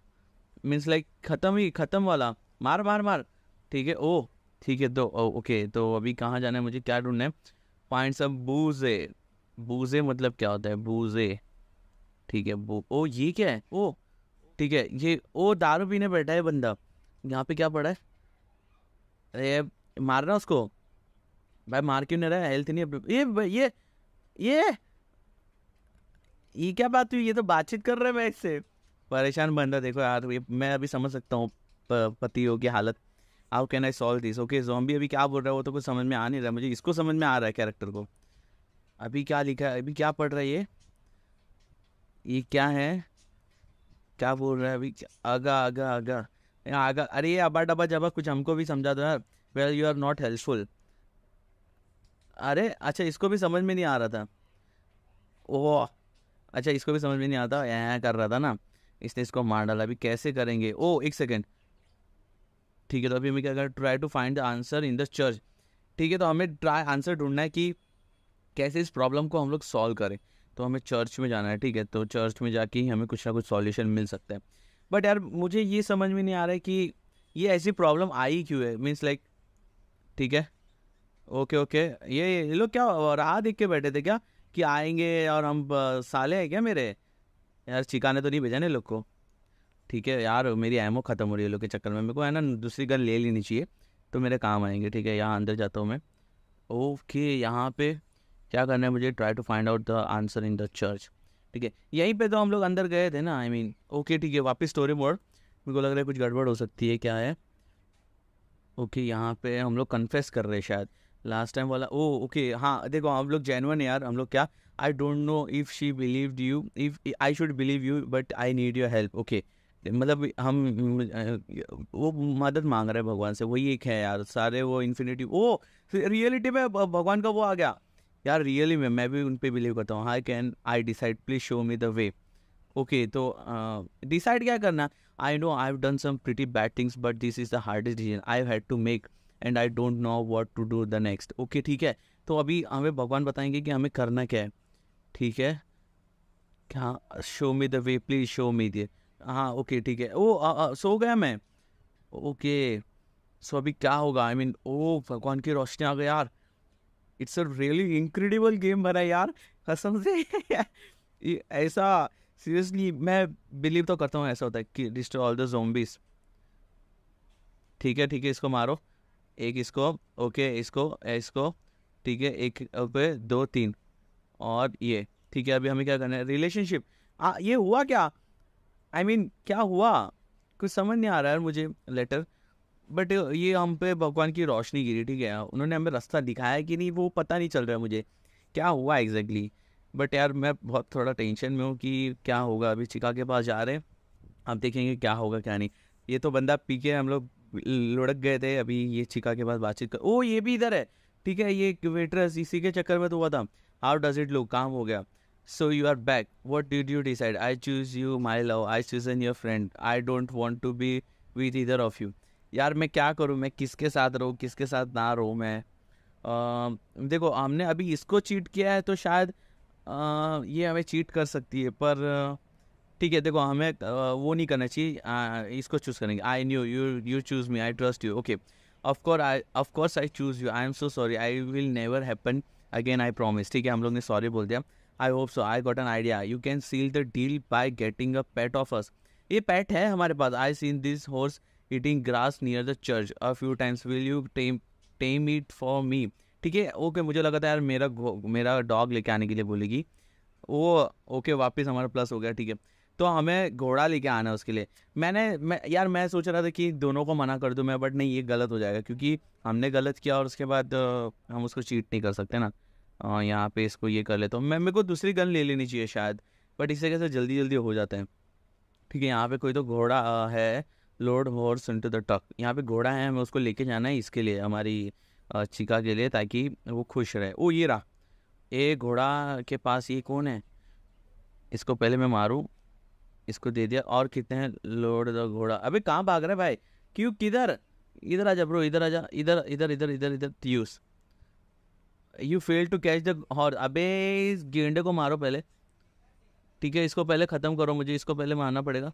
मीन्स लाइक ख़त्म ही ख़त्म वाला मार मार मार ठीक है ओ ठीक है तो ओ, ओके तो अभी कहाँ जाना है मुझे क्या ढूंढना है फाइंड सम बूजे बूजे मतलब क्या होता है बूजे ठीक है बू ओ ये क्या है ओ ठीक है ये ओ दारू पीने बैठा है बंदा यहाँ पे क्या पड़ा है अरे मारना उसको भाई मार क्यों नहीं रहा है हेल्थ नहीं ये ये ये ये क्या बात हुई ये तो बातचीत कर रहे हैं मैं इससे परेशान बंदा देखो यार ये मैं अभी समझ सकता हूँ पतियों की हालत how can I solve this okay zombie अभी क्या बोल रहा है वो तो कुछ समझ में आ नहीं रहा मुझे इसको समझ में आ रहा है कैरेक्टर को अभी क्या लिखा है अभी क्या पढ़ रहा है ये ये क्या है क्या बोल रहा है अभी आगा आगा आगा आगा अरे ये अबा डबा जबा कुछ हमको भी समझा दो यार well you are not helpful अरे अच्छा इसको भी समझ में नहीं आ रहा था ओह अच्छा इसको भी समझ में नहीं आता यहाँ कर रहा था ना इसने इसको मार डाला अभी कैसे करेंगे ओ एक सेकेंड ठीक है तो अभी हमें क्या कर try to find the answer in the church ठीक है तो हमें ट्राई आंसर ढूंढना है कि कैसे इस प्रॉब्लम को हम लोग सॉल्व करें तो हमें चर्च में जाना है ठीक है तो चर्च में जाके ही हमें कुछ ना कुछ सॉल्यूशन मिल सकता है बट यार मुझे ये समझ में नहीं आ रहा है कि ये ऐसी प्रॉब्लम आई क्यों है मीन्स लाइक ठीक है ओके ओके ये ये लोग क्या राह देख के बैठे थे क्या कि आएंगे और हम साले हैं क्या मेरे यार चिकाने तो नहीं भेजा ना लोग को ठीक है यार मेरी एमओ ख़त्म हो रही है लोग के चक्कर में मेरे को है ना दूसरी गन ले लेनी चाहिए तो मेरे काम आएंगे ठीक है यहाँ अंदर जाता हूँ मैं ओके यहाँ पे क्या करना है मुझे try to find out the answer in the church ठीक है यहीं पे तो हम लोग अंदर गए थे ना आई मीन ओके ठीक है वापस स्टोरी मोड मेरे को लग रहा है कुछ गड़बड़ हो सकती है क्या है ओके यहाँ पे हम लोग कन्फेस कर रहे हैं शायद लास्ट टाइम वाला ओ oh, ओके हाँ देखो हम लोग जेनवन यार हम लोग क्या I don't know if she believe you if I should believe you but I need your help okay मतलब हम वो मदद मांग रहे हैं भगवान से वही एक है यार सारे वो इन्फिनिटी ओ रियलिटी में भगवान का वो आ गया यार रियली में मैं भी उन पर बिलीव करता हूँ I can I decide please show me the way okay तो डिसाइड क्या करना I know I have done some pretty bad things but this is the hardest decision I had to make and I don't know what to do the next okay ठीक है तो अभी हमें भगवान बताएंगे कि हमें करना क्या है ठीक है हाँ show me the way please show me they हाँ ओके ठीक है ओ आ, आ, सो गया मैं ओके सो अभी क्या होगा आई मीन ओ भगवान की रोशनी आ गई यार it's a really incredible game बना यार कसम से ऐसा सीरियसली मैं बिलीव तो करता हूँ ऐसा होता है कि डिस्ट्रॉय ऑल द जोम्बिस ठीक है ठीक है इसको मारो एक इसको ओके इसको इसको ठीक है एक पे दो तीन और ये ठीक है अभी हमें क्या करना है रिलेशनशिप आ, ये हुआ क्या आई I मीन mean, क्या हुआ कुछ समझ नहीं आ रहा है मुझे लेटर बट ये हम पे भगवान की रोशनी गिरी ठीक है उन्होंने हमें रास्ता दिखाया कि नहीं वो पता नहीं चल रहा है मुझे क्या हुआ एग्जैक्टली exactly? बट यार मैं बहुत थोड़ा टेंशन में हूँ कि क्या होगा अभी चिका के पास जा रहे हैं आप देखेंगे क्या होगा क्या नहीं ये तो बंदा पी के हम लोग लुढ़क गए थे अभी ये छिका के पास बातचीत कर ओ ये भी इधर है ठीक है ये वेटरस इसी के चक्कर में तो हुआ था हाउ डज इट लुक काम हो गया so you are back what did you decide I choose you my love I choose and your friend I don't want to be with either of you यार मैं क्या करूँ मैं किसके साथ रहूँ किसके साथ ना रहूँ मैं आ, देखो हमने अभी इसको चीट किया है तो शायद आ, ये हमें चीट कर सकती है पर ठीक है देखो हमें वो नहीं करना चाहिए इसको चूज़ करेंगे I knew you you choose me I trust you okay of course I of course I choose you I am so sorry I will never happen again I promise ठीक है हम लोग ने सॉरी बोल दिया I hope so I got an idea you can seal the deal by getting a pet of us ये पैट है हमारे पास I seen this horse eating grass near the church a few times will you tame tame it for me ठीक है ओके मुझे लगा था यार मेरा मेरा डॉग लेके आने के लिए बोलेगी वो ओके वापस हमारा प्लस हो गया ठीक है तो हमें घोड़ा लेके आना है उसके लिए मैंने मैं यार मैं सोच रहा था कि दोनों को मना कर दूँ मैं बट नहीं ये गलत हो जाएगा क्योंकि हमने गलत किया और उसके बाद हम उसको चीट नहीं कर सकते ना यहाँ पे इसको ये कर लेता तो हूँ मैं मेरे को दूसरी गन ले लेनी चाहिए शायद बट इससे कैसे जल्दी जल्दी हो जाते हैं ठीक है यहाँ पे कोई तो घोड़ा है load horse into the truck यहाँ पे घोड़ा है हमें उसको लेके जाना है इसके लिए हमारी चिका के लिए ताकि वो खुश रहे ओ ये रहा ये घोड़ा के पास ये कौन है इसको पहले मैं मारूँ इसको दे दिया और कितने हैं लोड द घोड़ा अबे कहाँ भाग रहे भाई क्यों किधर इधर जा ब्रो इधर आ जा इधर इधर इधर इधर इधर त्यूस you fail to catch the horse अबे इस गेंडे को मारो पहले ठीक है इसको पहले ख़त्म करो मुझे इसको पहले मारना पड़ेगा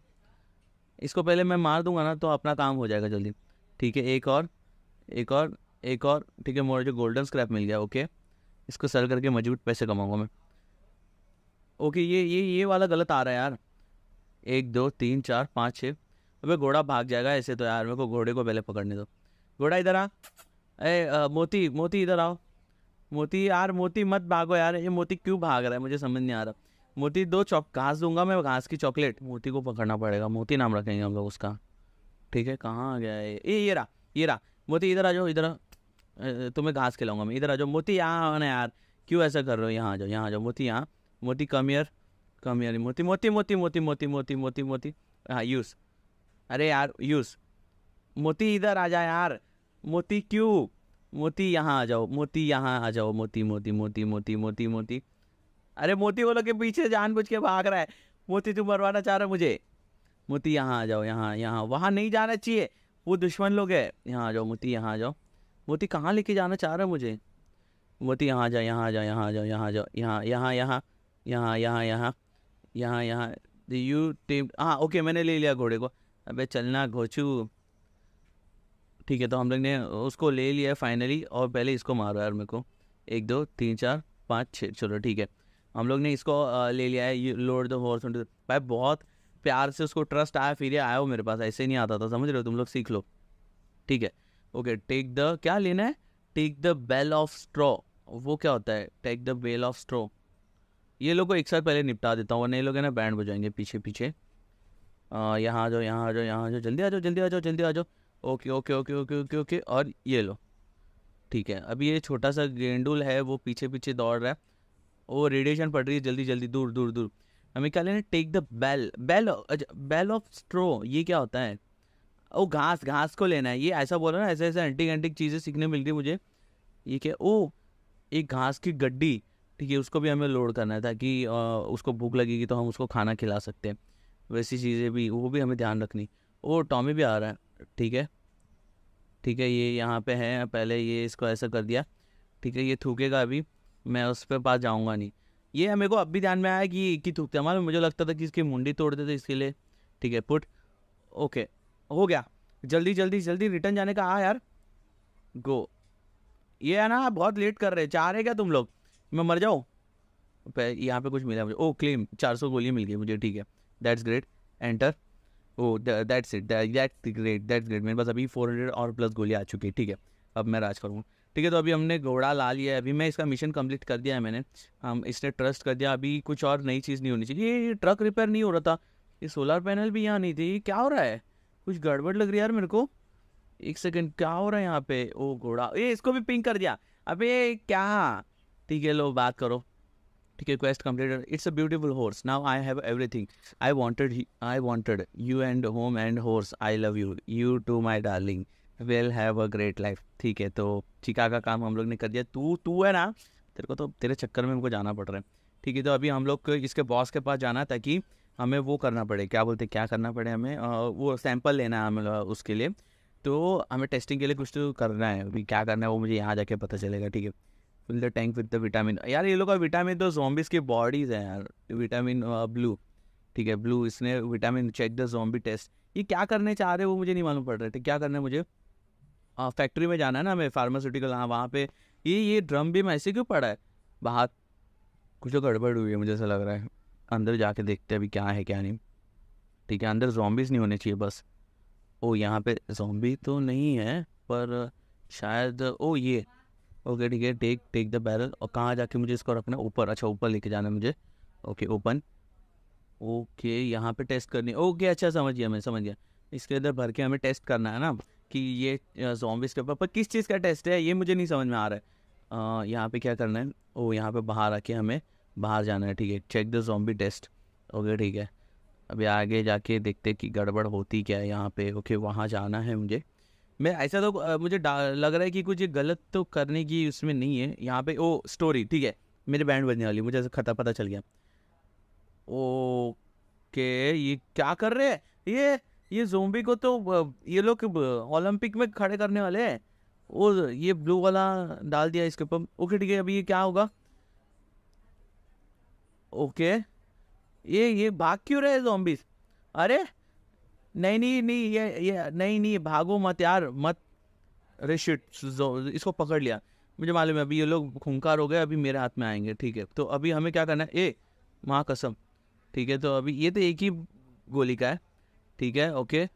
इसको पहले मैं मार दूंगा ना तो अपना काम हो जाएगा जल्दी ठीक है एक और एक और एक और ठीक है मुझे गोल्डन स्क्रैप मिल गया ओके इसको सेल करके मजबूत पैसे कमाऊंगा मैं ओके ये ये ये वाला गलत आ रहा है यार एक दो तीन चार पाँच छः अबे घोड़ा भाग जाएगा ऐसे तो यार मेरे को घोड़े को पहले पकड़ने दो घोड़ा इधर आ ए मोती मोती इधर आओ मोती यार मोती मत भागो यार ये मोती क्यों भाग रहा है मुझे समझ नहीं आ रहा मोती दो चौक घास दूंगा मैं घास की चॉकलेट मोती को पकड़ना पड़ेगा मोती नाम रखेंगे हम लोग उसका ठीक है कहाँ आ गया ये ये रहा ये रहा मोती इधर आ जाओ इधर तुम्हें घास खिलाऊंगा मैं इधर आ जाओ मोती यहाँ आना यार क्यों ऐसा कर रहे हो यहाँ आ जाओ यहाँ आ जाओ मोती यहाँ मोती कम यार कम यानी मोती मोती मोती मोती मोती मोती मोती मोती हाँ यूस अरे यार यूस मोती इधर आ जा यार मोती क्यों मोती यहाँ आ जाओ मोती यहाँ आ जाओ मोती मोती मोती मोती मोती मोती अरे मोती वो के पीछे जानबूझ के भाग रहा है मोती तू मरवाना चाह रहा मुझे मोती यहाँ आ जाओ यहाँ यहाँ वहाँ नहीं जाना चाहिए वो दुश्मन लोग है यहाँ आ जाओ मोती यहाँ आ जाओ मोती कहाँ लेके जाना चाह रहे हो मुझे मोती यहाँ आ जाओ यहाँ आ जाओ यहाँ आ जाओ यहाँ आ जाओ यहाँ यहाँ यहाँ यहाँ यहाँ यहाँ यहाँ यहाँ यू टेम हाँ ओके मैंने ले लिया घोड़े को अबे चलना घोचू ठीक है तो हम लोग ने उसको ले लिया फाइनली और पहले इसको मारो यार मेरे को एक दो तीन चार पाँच छः चलो ठीक है हम लोग ने इसको ले लिया है लोड दो हॉर्स भाई बहुत प्यार से उसको ट्रस्ट आया फिर ये आया हो मेरे पास ऐसे नहीं आता था समझ रहे हो तुम लोग सीख लो ठीक है ओके टेक द क्या लेना है take the bale of straw वो क्या होता है take the bale of straw ये लोग को एक साथ पहले निपटा देता हूँ वरना ये लोग है ना बैंड बजाएंगे पीछे पीछे यहाँ आ जाओ यहाँ आ जाओ यहाँ आ जाओ जल्दी आ जाओ जल्दी आ जाओ जल्दी आ जाओ okay okay okay okay okay okay और ये लो ठीक है अभी ये छोटा सा गेंडुल है वो पीछे पीछे दौड़ रहा है वो रेडिएशन पड़ रही है जल्दी जल्दी दूर दूर दूर हमें क्या लेना take the bale bale bale of straw ये क्या होता है ओ घास घास को लेना है ये ऐसा बोला ना ऐसे ऐसे एंटिक एंटिक चीज़ें सीखने मिलती मुझे ये क्या ओ एक घास की गड्डी ठीक है उसको भी हमें लोड करना है ताकि उसको भूख लगेगी तो हम उसको खाना खिला सकते हैं वैसी चीज़ें भी वो भी हमें ध्यान रखनी वो टॉमी भी आ रहा है ठीक है ठीक है ये यहाँ पे है पहले ये इसको ऐसा कर दिया ठीक है ये थूकेगा अभी मैं उस पर पास जाऊँगा नहीं ये हमें को अब भी ध्यान में आया कि कि थूकते हमारे मुझे लगता था कि इसकी मुंडी तोड़ते थे इसके लिए ठीक है पुट ओके हो गया जल्दी जल्दी जल्दी रिटर्न जाने का आ हाँ यार गो ये है ना बहुत लेट कर रहे चाह रहे क्या तुम लोग मैं मर जाऊँ यहाँ पे कुछ मिला मुझे ओ क्लेम चार सौ गोलियाँ मिल गई मुझे ठीक है that's great enter oh that's it that's great that's great मेरे पास अभी फोर हंड्रेड और प्लस गोलियाँ आ चुकी है ठीक है अब मैं राज करूँ ठीक है तो अभी हमने घोड़ा ला लिया है अभी मैं इसका मिशन कंप्लीट कर दिया है मैंने हम इसने ट्रस्ट कर दिया अभी कुछ और नई चीज़ नहीं होनी चाहिए ये ट्रक रिपेयर नहीं हो रहा था ये सोलर पैनल भी यहाँ नहीं थी क्या हो रहा है कुछ गड़बड़ लग रही है यार मेरे को एक सेकेंड क्या हो रहा है यहाँ पे ओ घोड़ा ये इसको भी पिंक कर दिया अबे क्या ठीक है लो बात करो ठीक है quest completed it's a beautiful horse now I have everything I wanted I wanted you and home and horse I love you you too my darling will have a great life ठीक है तो चिका का काम हम लोग ने कर दिया तू तू है ना तेरे को तो तेरे चक्कर में हमको जाना पड़ रहा है ठीक है तो अभी हम लोग इसके बॉस के पास जाना है ताकि हमें वो करना पड़े क्या बोलते क्या करना पड़े हमें आ, वो सैंपल लेना है हमें उसके लिए तो हमें टेस्टिंग के लिए कुछ तो करना है अभी क्या करना है वो मुझे यहाँ जाके पता चलेगा ठीक है fill the tank with the vitamin यार ये लोग का विटामिन तो जॉम्बिस की बॉडीज है यार विटामिन ब्लू uh, ठीक है ब्लू इसने vitamin check the zombie test ये क्या करने चाह रहे वो मुझे नहीं मालूम पड़ रहा थे तो क्या करना मुझे फैक्ट्री हाँ, में जाना है ना हमें फार्मास्यूटिकल हाँ वहाँ पे ये ये ड्रम भी ऐसे क्यों पड़ा है बाहर कुछ तो गड़बड़ हुई है मुझे ऐसा लग रहा है अंदर जाके देखते हैं अभी क्या है क्या नहीं ठीक है अंदर जॉम्बीज नहीं होने चाहिए बस ओ यहाँ पे जॉम्बी तो नहीं है पर शायद ओ ये ओके ठीक है टेक टेक द बैरल और कहाँ जाके मुझे इसको रखना है ऊपर अच्छा ऊपर लेके जाना है मुझे ओके ओपन ओके यहाँ पे टेस्ट करनी ओके अच्छा समझ गया मैं समझ गया इसके अंदर भर के हमें टेस्ट करना है ना कि ये जॉम्बिस के ऊपर पर किस चीज़ का टेस्ट है ये मुझे नहीं समझ में आ रहा है यहाँ पे क्या करना है ओ यहाँ पे बाहर आके हमें बाहर जाना है ठीक है check the zombie test okay ठीक है अभी आगे जाके देखते कि गड़बड़ होती क्या है यहाँ पे ओके वहाँ जाना है मुझे मैं ऐसा तो मुझे लग रहा है कि कुछ गलत तो करने की उसमें नहीं है यहाँ पे ओ स्टोरी ठीक है मेरे बैंड बजने वाली मुझे ऐसा खता पता चल गया ओके ये क्या कर रहे हैं ये ये जोम्बी को तो ये लोग ओलंपिक में खड़े करने वाले हैं वो ये ब्लू वाला डाल दिया इसके ऊपर ओके ठीक है अभी ये क्या होगा ओके ये ये भाग क्यों रहे जोम्बिस अरे नहीं नहीं नहीं ये ये नहीं नहीं भागो मत यार मत अरे शिट इसको पकड़ लिया मुझे मालूम है अभी ये लोग खुंकार हो गए अभी मेरे हाथ में आएंगे ठीक है तो अभी हमें क्या करना है ए माँ कसम ठीक है तो अभी ये तो एक ही गोली का है ठीक है ओके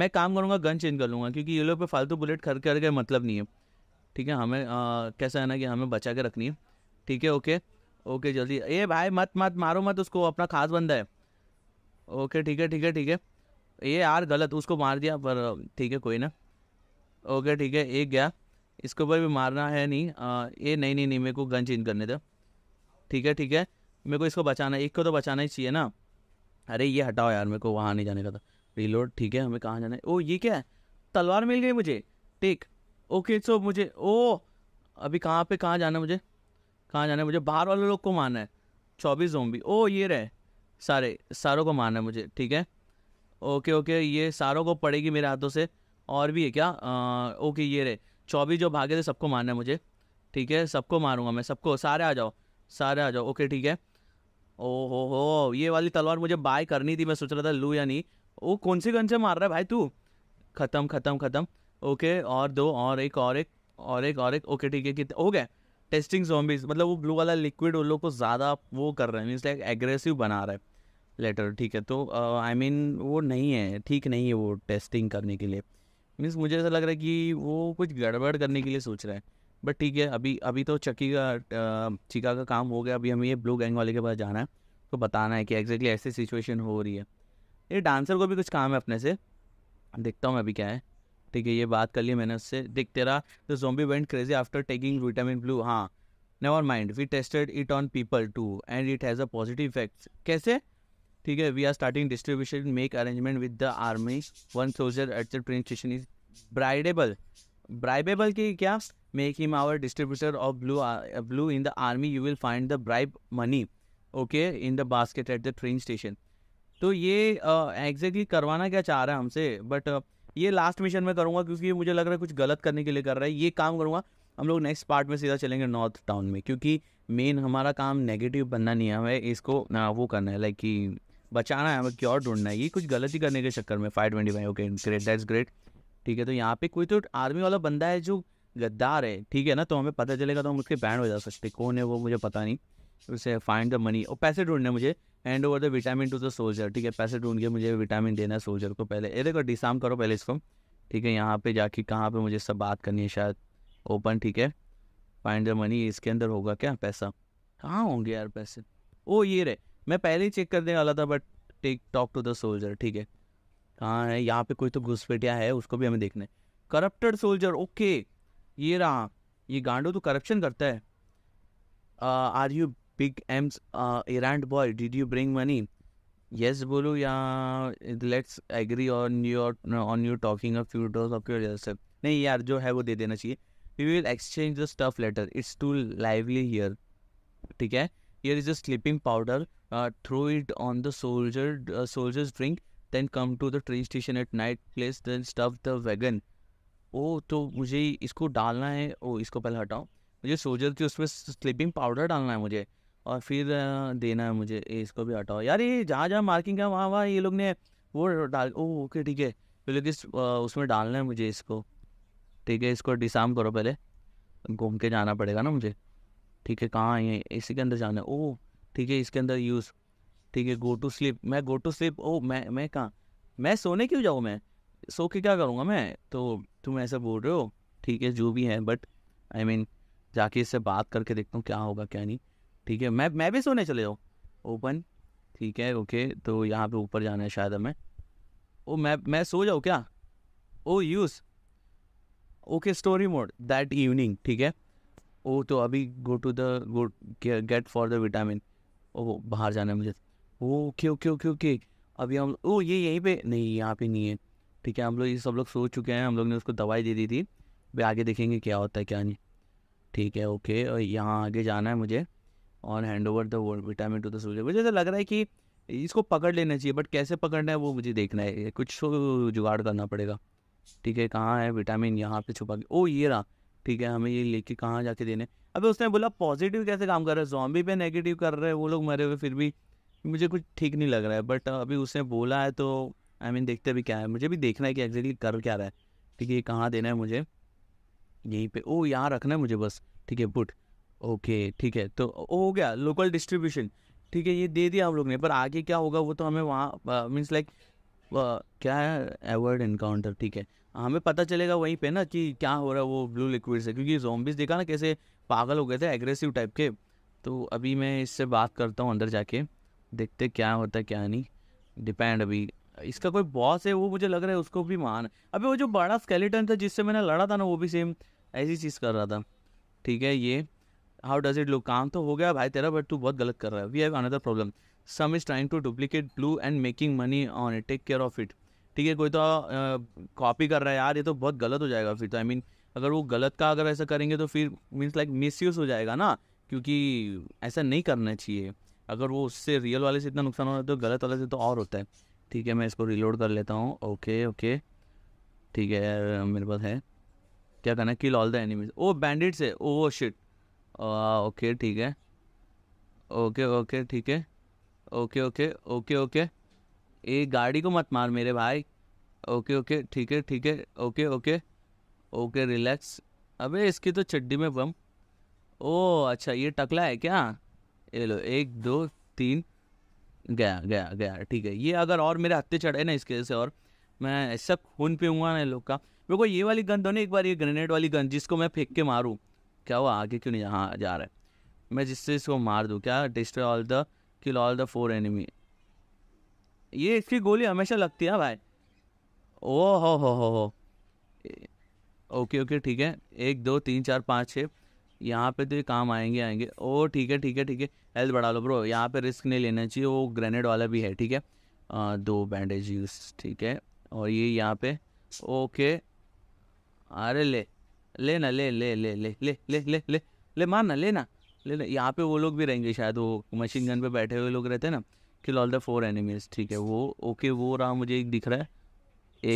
मैं काम करूँगा गन चेंज कर लूँगा क्योंकि ये लोग पे फालतू बुलेट खर करके मतलब नहीं है ठीक है हमें आ, कैसा है ना कि हमें बचा के रखनी है ठीक है ओके ओके जल्दी ए भाई मत मत मारो मत उसको अपना खास बंदा है ओके ठीक है ठीक है ठीक है ये यार गलत उसको मार दिया पर ठीक है कोई ना ओके ठीक है एक गया इसके ऊपर भी मारना है नहीं आ, ये नहीं नहीं नहीं मेरे को गन चेंज करने दो ठीक है ठीक है मेरे को इसको बचाना एक को तो बचाना ही चाहिए ना अरे ये हटाओ यार मेरे को वहाँ नहीं जाने का था रीलोड ठीक है हमें कहाँ जाना है ओ ये क्या है तलवार मिल गई मुझे ठीक ओके सो मुझे ओ अभी कहाँ पे कहाँ जाना है मुझे कहाँ जाना है मुझे बाहर वाले लोग को मारना है चौबीस जोम ओ ये रहे सारे सारों को मारना है मुझे ठीक है ओके ओके ये सारों को पड़ेगी मेरे हाथों से और भी है क्या आ, ओके ये रहे चौबीस जो भागे थे सबको मारना है मुझे ठीक है सबको मारूंगा मैं सबको सारे आ जाओ सारे आ जाओ ओके ठीक है ओ हो हो ये वाली तलवार मुझे बाय करनी थी मैं सोच रहा था लू या नहीं वो कौन सी गन से मार रहा है भाई तू ख़त्म ख़त्म ख़त्म ओके और दो और एक और एक और एक और एक ओके ठीक है कितने हो गए टेस्टिंग जॉम्बीज मतलब वो ब्लू वाला लिक्विड उन लोग को ज़्यादा वो कर रहे हैं मीन्स लाइक एग्रेसिव बना रहा है लेटर ठीक है तो आई uh, मीन mean, वो नहीं है ठीक नहीं है वो टेस्टिंग करने के लिए मीन्स मुझे ऐसा लग रहा है कि वो कुछ गड़बड़ करने के लिए सोच रहा है बट ठीक है अभी अभी तो चक्की का चिका का काम हो गया अभी हमें ये ब्लू गैंग वाले के पास जाना है तो बताना है कि एग्जैक्टली ऐसी सिचुएशन हो रही है ये डांसर को भी कुछ काम है अपने से देखता हूँ अभी क्या है ठीक है ये बात कर ली मैंने उससे देख तेरा the zombie went crazy after taking vitamin blue हाँ never mind we tested it on people too and it has a positive effect कैसे ठीक है we are starting distribution make arrangement with the army one soldier at the train station is bribable bribable की क्या make him our distributor of blue blue in the army you will find the bribe money okay in the basket eight the train station तो ये एग्जैक्टली uh, करवाना क्या चाह रहा है हमसे बट uh, ये लास्ट मिशन में करूँगा क्योंकि मुझे लग रहा है कुछ गलत करने के लिए कर रहा है ये काम करूँगा हम लोग नेक्स्ट पार्ट में सीधा चलेंगे नॉर्थ टाउन में क्योंकि मेन हमारा काम नेगेटिव बनना नहीं है हमें इसको ना uh, वो करना है लाइक कि बचाना है हमें क्योर ढूंढना है ये कुछ गलती करने के चक्कर में five twenty five okay great that's great ठीक है तो यहाँ पे कोई तो आर्मी वाला बंदा है जो गद्दार है ठीक है ना तो हमें पता चलेगा तो हम उसके बैंड हो जा सकते कौन है वो मुझे पता नहीं उसे फाइंड द मनी और पैसे ढूंढने मुझे hand over the vitamin to the soldier ठीक है पैसे ढूंढ के मुझे विटामिन देना है सोल्जर को पहले ये देखो डिसाम करो पहले इसको ठीक है यहाँ पे जाके कहाँ पे मुझे सब बात करनी है शायद ओपन ठीक है फाइंड द मनी इसके अंदर होगा क्या पैसा कहाँ होंगे यार पैसे ओ ये रहे मैं पहले ही चेक करने वाला था but take talk to the soldier ठीक है कहाँ है यहाँ पे कोई तो घुसपेटिया है उसको भी हमें देखना है करप्टेड सोल्जर ओके ये रहा ये गांडो तो करप्शन करता है are you Big M's errand boy did you bring money yes बोलो या let's agree on your on your talking of your dodge of yourself नहीं यार जो है वो दे देना चाहिए we will exchange the stuff later it's too lively here ठीक है here is a sleeping powder uh, throw it on the soldier uh, soldier's come then come to the train station at night place, then stuff the wagon. Oh तो मुझे इसको डालना है ओ इसको पहले हटाओ मुझे सोल्जर की उसमें स्लीपिंग पाउडर डालना है मुझे और फिर uh, देना है मुझे इसको भी हटाओ यार ये जहाँ जहाँ मार्किंग है वहाँ वहाँ ये लोग ने वो डाल ओ ओके ठीक है फिर लोग इस uh, उसमें डालना है मुझे इसको ठीक है इसको डिसाम करो पहले घूम के जाना पड़ेगा ना मुझे ठीक है कहाँ है इसी के अंदर जाना है ओ ठीक है इसके अंदर यूज़ ठीक है गो टू स्लीप मैं गो टू स्लीप ओ मैं मैं कहाँ मैं सोने क्यों जाऊँ मैं सो के क्या करूँगा मैं तो तुम ऐसा बोल रहे हो ठीक है जो भी है बट आई मीन जाके इससे बात करके देखता हूँ क्या होगा क्या नहीं ठीक है मैं मैं भी सोने चले जाऊँ ओपन ठीक है ओके तो यहाँ पे ऊपर जाना है शायद हमें ओ मैं मैं सो जाऊँ क्या oh use okay story mode that evening ठीक है ओ तो अभी go to the go gate for the vitamin वो बाहर जाना है मुझे ओके ओके ओके ओके अभी हम ओ ये यहीं पे नहीं यहाँ पे नहीं है ठीक है हम लोग ये सब लोग सोच चुके हैं हम लोग ने उसको दवाई दे दी थी वे आगे देखेंगे क्या होता है क्या नहीं ठीक है ओके और यहाँ आगे जाना है मुझे और hand over the vitamin to the सूर्य मुझे ऐसा तो लग रहा है कि इसको पकड़ लेना चाहिए बट कैसे पकड़ना है वो मुझे देखना है कुछ तो जुगाड़ करना पड़ेगा ठीक है कहाँ है विटामिन यहाँ पे छुपा के ओ ये रहा ठीक है हमें ये लेके कहाँ जाके देने अबे उसने बोला पॉजिटिव कैसे काम कर रहा है जॉम्बी पे नेगेटिव कर रहे हैं वो लोग मरे हुए फिर भी मुझे कुछ ठीक नहीं लग रहा है बट अभी उसने बोला है तो आई I मीन mean, देखते भी क्या है मुझे भी देखना है कि एग्जैक्टली कर क्या रहा है ठीक है ये कहाँ देना है मुझे यहीं पे ओ यहाँ रखना है मुझे बस ठीक है बुट ओके ठीक है तो ओ हो गया लोकल डिस्ट्रीब्यूशन ठीक है ये दे दिया हम लोग ने पर आगे क्या होगा वो तो हमें वहाँ मीन्स लाइक क्या है एवर्ड इनकाउंटर ठीक है हमें पता चलेगा वहीं पे ना कि क्या हो रहा है वो ब्लू लिक्विड से क्योंकि जोम्बिस देखा ना कैसे पागल हो गए थे एग्रेसिव टाइप के तो अभी मैं इससे बात करता हूँ अंदर जाके देखते क्या होता है क्या नहीं डिपेंड अभी इसका कोई बॉस है वो मुझे लग रहा है उसको भी मान अभी वो जो बड़ा स्केलेटन था जिससे मैंने लड़ा था ना वो भी सेम ऐसी चीज़ कर रहा था ठीक है ये हाउ डज इट लुक काम तो हो गया भाई तेरा बट तू बहुत गलत कर रहा है we have another problem some is trying to duplicate blue and making money on it take care of it ठीक है कोई तो कॉपी कर रहा है यार ये तो बहुत गलत हो जाएगा फिर तो आई I मीन mean, अगर वो गलत का अगर ऐसा करेंगे तो फिर मीन्स लाइक मिस हो जाएगा ना क्योंकि ऐसा नहीं करना चाहिए अगर वो उससे रियल वाले से इतना नुकसान हो रहा है तो गलत वाले से तो और होता है ठीक है मैं इसको रिलोड कर लेता हूँ ओके ओके ठीक है मेरे पास है क्या करना है kill all the enemies oh bandits है ओ शिट ओके ठीक है ओके ओके ठीक है ओके ओके ओके ओके ये गाड़ी को मत मार मेरे भाई ओके ओके ठीक है ठीक है ओके ओके ओके रिलैक्स अबे इसकी तो चड्डी में बम ओ अच्छा ये टकला है क्या ये लो एक दो तीन गया गया गया ठीक है ये अगर और मेरे हत्ते चढ़े ना इसके से और मैं ऐसा खून पीऊँगा ना लोग का मेरे को ये वाली गन दो ना एक बार ये ग्रेनेड वाली गन जिसको मैं फेंक के मारूँ क्या वो आगे क्यों नहीं यहाँ जा रहा है मैं जिससे इसको मार दूँ क्या destroy all the kill all the four enemy ये इसकी गोली हमेशा लगती है भाई ओ हो हो हो हो ओके ओके ठीक है एक दो तीन चार पाँच छः यहाँ पे तो ये काम आएंगे आएंगे ओ ठीक है ठीक है ठीक है हेल्थ बढ़ा लो ब्रो यहाँ पे रिस्क नहीं लेना चाहिए वो ग्रेनेड वाला भी है ठीक है आ, दो बैंडेज ठीक है और ये यहाँ पे ओके अरे ले ले ना ले ले ले ले ले ले ले ले ले मारना लेना लेकिन यहाँ पे वो लोग भी रहेंगे शायद वो मशीन गन पे बैठे हुए लोग रहते हैं ना kill all the four animals ठीक है वो ओके वो रहा मुझे एक दिख रहा है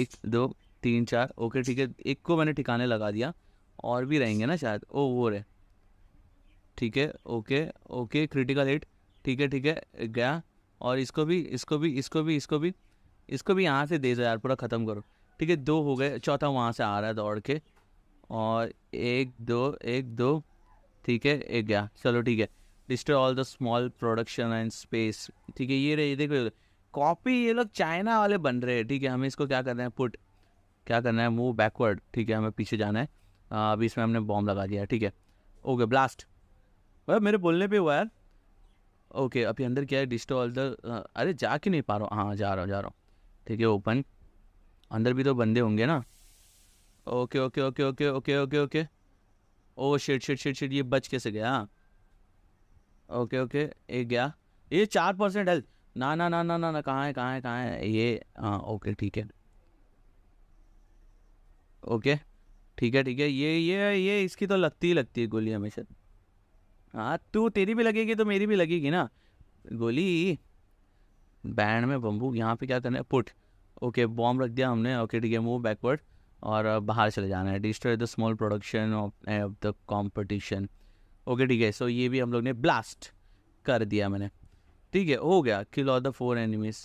एक दो तीन चार ओके ठीक है एक को मैंने ठिकाने लगा दिया और भी रहेंगे ना शायद ओ वो रहे ठीक है ओके ओके क्रिटिकल हिट ठीक है ठीक है गया और इसको भी इसको भी इसको भी इसको भी इसको भी यहाँ से दे दो यार पूरा ख़त्म करो ठीक है दो हो गए चौथा वहाँ से आ रहा है दौड़ के और एक दो एक दो ठीक है एक गया चलो ठीक है destroy all the small production and space ठीक है ये रही देखो कॉपी ये लोग चाइना वाले बन रहे हैं ठीक है हमें इसको क्या करना है पुट क्या करना है मूव बैकवर्ड ठीक है हमें पीछे जाना है हाँ, अभी इसमें हमने बॉम्ब लगा दिया ठीक है ओके ब्लास्ट भाई मेरे बोलने पे हुआ यार ओके अभी अंदर क्या है डिस्टो ऑल द अरे जा के नहीं पा रहा हूँ हाँ जा रहा हूँ जा रहा हूँ ठीक है ओपन अंदर भी तो बंदे होंगे ना okay okay okay okay okay okay okay oh shit shit shit shit ये बच कैसे गया ओके ओके एक गया ये चार परसेंट हेल्थ ना ना ना ना ना ना कहाँ है कहाँ है कहाँ है ये हाँ ओके ठीक है ओके ठीक है ठीक है ये ये ये इसकी तो लगती ही लगती है गोली हमेशा हाँ तू तेरी भी लगेगी तो मेरी भी लगेगी ना गोली बैंड में बम्बू यहाँ पे क्या करना है पुट ओके बॉम्ब रख दिया हमने ओके ठीक है मूव बैकवर्ड और बाहर चले जाना है destroy the small production of the competition okay ठीक है सो ये भी हम लोग ने ब्लास्ट कर दिया मैंने ठीक है हो गया kill of the four enemies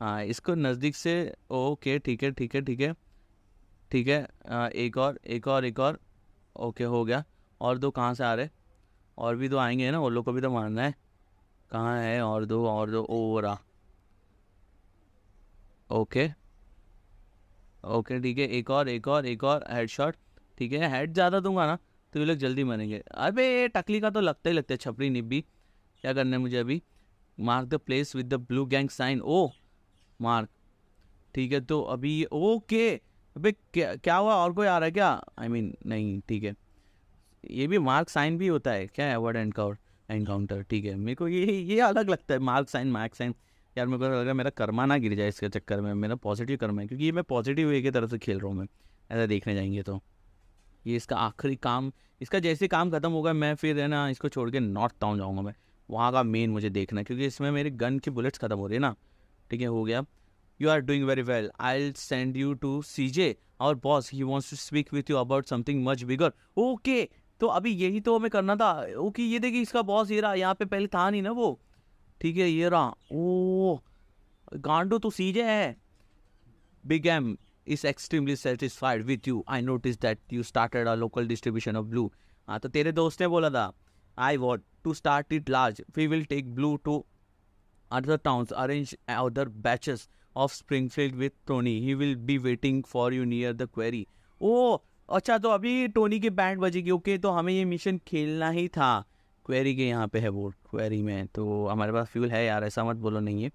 हाँ इसको नज़दीक से ओके ठीक है ठीक है ठीक है ठीक है आ, एक और एक और एक और ओके हो गया और दो कहाँ से आ रहे और भी दो आएंगे ना उन लोग को भी तो मारना है कहाँ है और दो और दो ओ रहा ओके ओके ठीक है एक और एक और एक और हेड शॉट ठीक है हेड ज़्यादा दूंगा ना तो ये लोग जल्दी मरेंगे अबे टकली का तो लगता ही लगता है छपरी निब्बी क्या करना है मुझे अभी mark the place with the blue gang sign oh mark ठीक है तो अभी ओके अबे क्या क्या हुआ और कोई आ रहा है क्या आई I मीन mean, नहीं ठीक है ये भी मार्क साइन भी होता है क्या है वर्ड एनकाउंटर ठीक है मेरे को ये ये अलग लगता है मार्क साइन मार्क साइन यार मेरे को लग रहा है मेरा कर्मा ना गिर जाए इसके चक्कर में मेरा पॉजिटिव कर्मा है क्योंकि ये मैं पॉजिटिव वे की तरफ से खेल रहा हूँ मैं ऐसा देखने जाएंगे तो ये इसका आखिरी काम इसका जैसे काम खत्म होगा मैं फिर है ना इसको छोड़ के नॉर्थ टाउन जाऊँगा मैं वहाँ का मेन मुझे देखना है क्योंकि इसमें मेरे गन की बुलेट्स ख़त्म हो रही है ना ठीक है हो गया you are doing very well I send you to C J और boss he wants to speak with you about something much bigger okay तो अभी यही तो हमें करना था ओके ये देखिए इसका बॉस ये रहा यहाँ पे पहले था नहीं ना वो ठीक है ये रहा ओ गांडो तो सीजे है Big M is extremely satisfied with you I notice that you started a local distribution of blue हाँ तो तेरे दोस्त ने बोला था I want to start it large we will take blue to other arrange other batches of Springfield with Tony he will be waiting for you near the quarry oh अच्छा तो अभी टोनी की बैंड बजेगी ओके तो हमें ये मिशन खेलना ही था क्वेरी के यहाँ पे है वो क्वेरी में तो हमारे पास फ्यूल है यार ऐसा मत बोलो नहीं है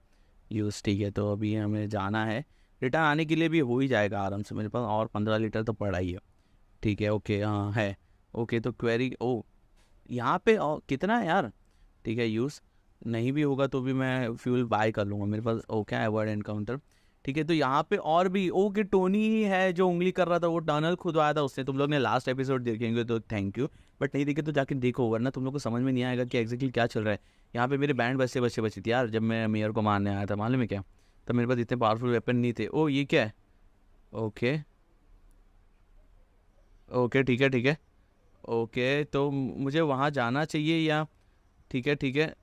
यूज़ ठीक है तो अभी हमें जाना है रिटर्न आने के लिए भी हो ही जाएगा आराम से मेरे पास और पंद्रह लीटर तो पड़ा ही है ठीक है ओके हाँ है ओके तो क्वेरी ओ oh, यहाँ पे ओ, oh, कितना है यार ठीक है यूज़ नहीं भी होगा तो भी मैं फ्यूल बाय कर लूँगा मेरे पास ओके वर्ड एनकाउंटर ठीक है तो यहाँ पे और भी ओ के टोनी ही है जो उंगली कर रहा था वो टनल खुदवाया था उसने तुम लोग ने लास्ट एपिसोड देखेंगे तो थैंक यू बट नहीं देखे तो जाके देखो वरना तुम लोग को समझ में नहीं आएगा कि एग्जैक्टली क्या चल रहा है यहाँ पे मेरे बैंड बच्चे बच्चे बचे थे यार जब मैं मेयर को मारने आया था मालूम है क्या तब मेरे पास इतने पावरफुल वेपन नहीं थे ओ ये क्या है ओके ओके ठीक है ठीक है ओके तो मुझे वहाँ जाना चाहिए या ठीक है ठीक है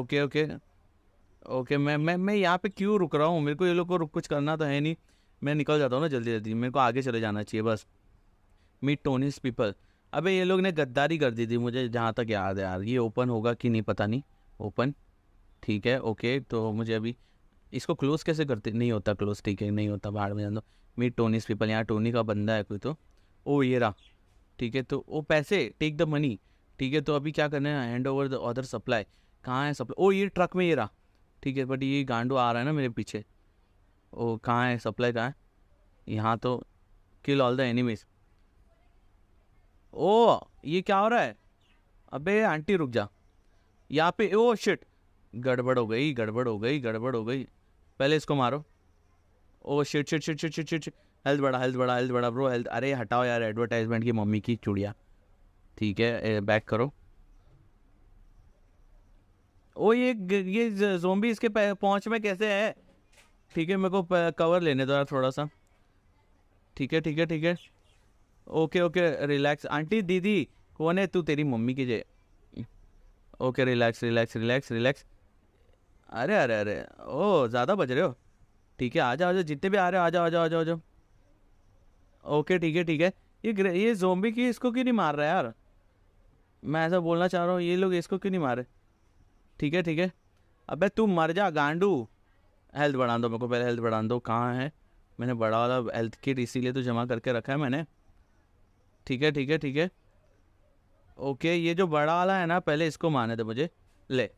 ओके ओके ओके मैं मैं मैं यहाँ पे क्यों रुक रहा हूँ मेरे को ये लोग को रुक कुछ करना तो है नहीं मैं निकल जाता हूँ ना जल्दी जल्दी मेरे को आगे चले जाना चाहिए बस मी टोनिस पीपल अबे ये लोग ने गद्दारी कर दी थी मुझे जहाँ तक याद है यार ये ओपन होगा कि नहीं पता नहीं ओपन ठीक है ओके तो मुझे अभी इसको क्लोज कैसे करते नहीं होता क्लोज ठीक है नहीं होता बाहर में जान दो मी टोनिस पीपल यहाँ टोनी का बंदा है कोई तो ओ ये रहा ठीक है तो वो पैसे टेक द मनी ठीक है तो अभी क्या करना है hand over the other supply कहाँ है सप्लाई ओ ये ट्रक में ये रहा ठीक है बट ये गांडो आ रहा है ना मेरे पीछे ओ कहाँ है सप्लाई कहाँ है यहाँ तो kill all the enemies oh ये क्या हो रहा है अबे आंटी रुक जा यहाँ पे ओ शिट गड़बड़ हो गई गड़बड़ हो गई गड़बड़ हो गई पहले इसको मारो oh shit shit shit shit shit shit health बड़ा हेल्थ बड़ा हेल्थ बड़ा ब्रो हेल्थ अरे हटाओ यार एडवर्टाइजमेंट की मम्मी की चुड़िया ठीक है बैक करो ओ ये ये जोम्बी इसके पहुंच में कैसे है ठीक है मेरे को कवर लेने दो थोड़ा सा ठीक है ठीक है ठीक है ओके ओके रिलैक्स आंटी दीदी कौन है तू तेरी मम्मी की जे okay relax relax relax relax अरे अरे अरे ओ ज़्यादा बज रहे हो ठीक है आ जाओ आ जाओ जितने भी आ रहे हो आ जाओ आ जाओ आ जाओ आ जाओ ओके ठीक है ठीक है ये ये जोम्बी की इसको क्यों नहीं मार रहा यार मैं ऐसा बोलना चाह रहा हूँ ये लोग इसको क्यों नहीं मारे ठीक है ठीक है अबे तू मर जा गांडू हेल्थ बढ़ा दो मेरे को पहले हेल्थ बढ़ा दो कहाँ है मैंने बड़ा वाला हेल्थ किट इसीलिए तो जमा करके रखा है मैंने ठीक है ठीक है ठीक है ओके ये जो बड़ा वाला है ना पहले इसको माने दे मुझे ले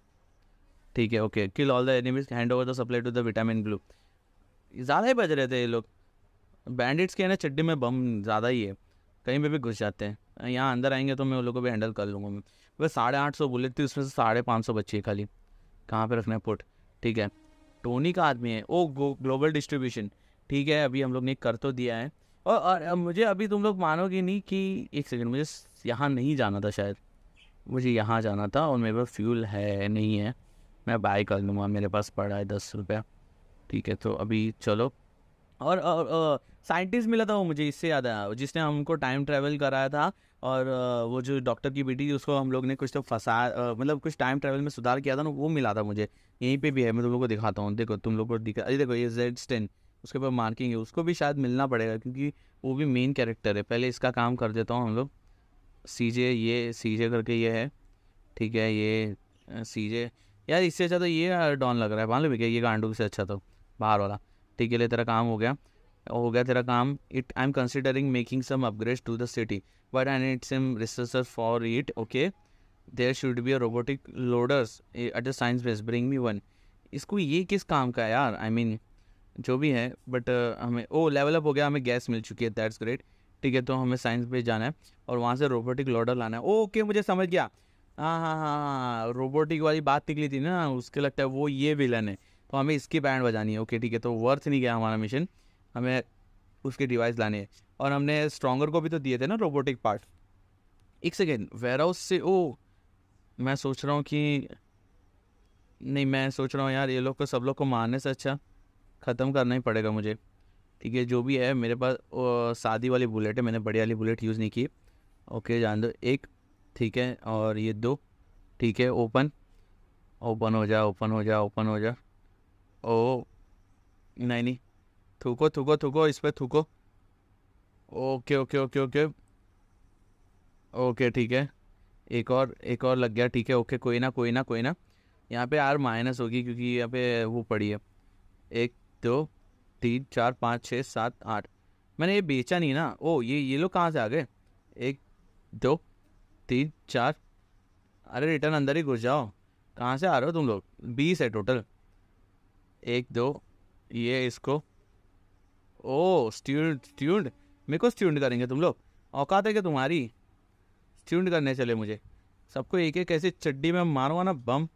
ठीक है okay kill all the enemies hand over the supply to the vitamin glue ज़्यादा ही बज रहे थे ये लोग बैंडिट्स के ना चड्डी में बम ज़्यादा ही है कहीं पे भी घुस जाते हैं यहाँ अंदर आएंगे तो मैं उन लोगों को भी हैंडल कर लूँगा मैं वह साढ़े आठ सौ बुलेट थी उसमें से साढ़े पाँच सौ बच्ची है खाली कहाँ पर रखना है पुट ठीक है टोनी का आदमी है ओ ग्लोबल डिस्ट्रीब्यूशन ठीक है अभी हम लोग ने कर तो दिया है और, और मुझे अभी तुम लोग मानोगे नहीं कि एक सेकेंड मुझे यहाँ नहीं जाना था शायद मुझे यहाँ जाना था और मेरे पास फ्यूल है नहीं है मैं बाई कर लूँगा मेरे पास पड़ा है दस रुपया ठीक है तो अभी चलो और साइंटिस्ट मिला था वो मुझे इससे याद आया जिसने हमको टाइम ट्रैवल कराया था और वो जो डॉक्टर की बेटी थी उसको हम लोग ने कुछ तो फंसा मतलब कुछ टाइम ट्रैवल में सुधार किया था ना वो मिला था मुझे यहीं पे भी है मैं तुम लोग को दिखाता हूँ देखो तुम लोग को दिखा अरे देखो ये जेड टेन उसके ऊपर मार्किंग है उसको भी शायद मिलना पड़ेगा क्योंकि वो भी मेन कैरेक्टर है पहले इसका काम कर देता हूँ हम लोग सी ये सी करके ये है ठीक है ये सी यार इससे अच्छा तो ये डॉन लग रहा है मान लो भैया ये गांडू से अच्छा तो बाहर वाला ठीक है ले तेरा काम हो गया हो गया तेरा काम it I am considering making some upgrade to the city but I need some research for it okay there should be a robotic loaders at the science base bring me one इसको ये किस काम का यार आई I मीन mean, जो भी है बट uh, हमें ओ लेवल अप हो गया हमें गैस मिल चुकी है दैट्स ग्रेट ठीक है तो हमें साइंस बेस जाना है और वहाँ से रोबोटिक लोडर लाना है ओके मुझे समझ गया हाँ हाँ हाँ हाँ रोबोटिक हाँ, वाली बात निकली थी ना उसके लगता है वो ये विलन है तो हमें इसकी बैंड बजानी है ओके ठीक है तो वर्थ नहीं गया हमारा मिशन हमें उसके डिवाइस लाने हैं और हमने स्ट्रॉगर को भी तो दिए थे ना रोबोटिक पार्ट एक सेकेंड वेयर हाउस से ओ मैं सोच रहा हूँ कि नहीं मैं सोच रहा हूँ यार ये लोग को सब लोग को मारने से अच्छा ख़त्म करना ही पड़ेगा मुझे ठीक है जो भी है मेरे पास शादी वाली बुलेट है मैंने बड़ी वाली बुलेट यूज़ नहीं की ओके जान दो एक ठीक है और ये दो ठीक है ओपन ओपन हो जा ओपन हो जा ओपन हो जा ओ नहीं नहीं थूको थूको थूको इस पर थूको okay okay okay okay okay ठीक है एक और एक और लग गया ठीक है ओके कोई ना कोई ना कोई ना यहाँ पे आर माइनस होगी क्योंकि यहाँ पे वो पड़ी है एक दो तीन चार पाँच छः सात आठ मैंने ये बेचा नहीं ना ओ ये ये लोग कहाँ से आ गए एक दो तीन चार अरे रिटर्न अंदर ही घुस जाओ कहाँ से आ रहे हो तुम लोग बीस है टोटल एक दो ये इसको ओ स्ट्यूड स्ट्यूड मेरे को स्ट्यूड करेंगे तुम लोग औकात है क्या तुम्हारी स्ट्यूड करने चले मुझे सबको एक एक ऐसे चड्डी में मारूंगा ना बम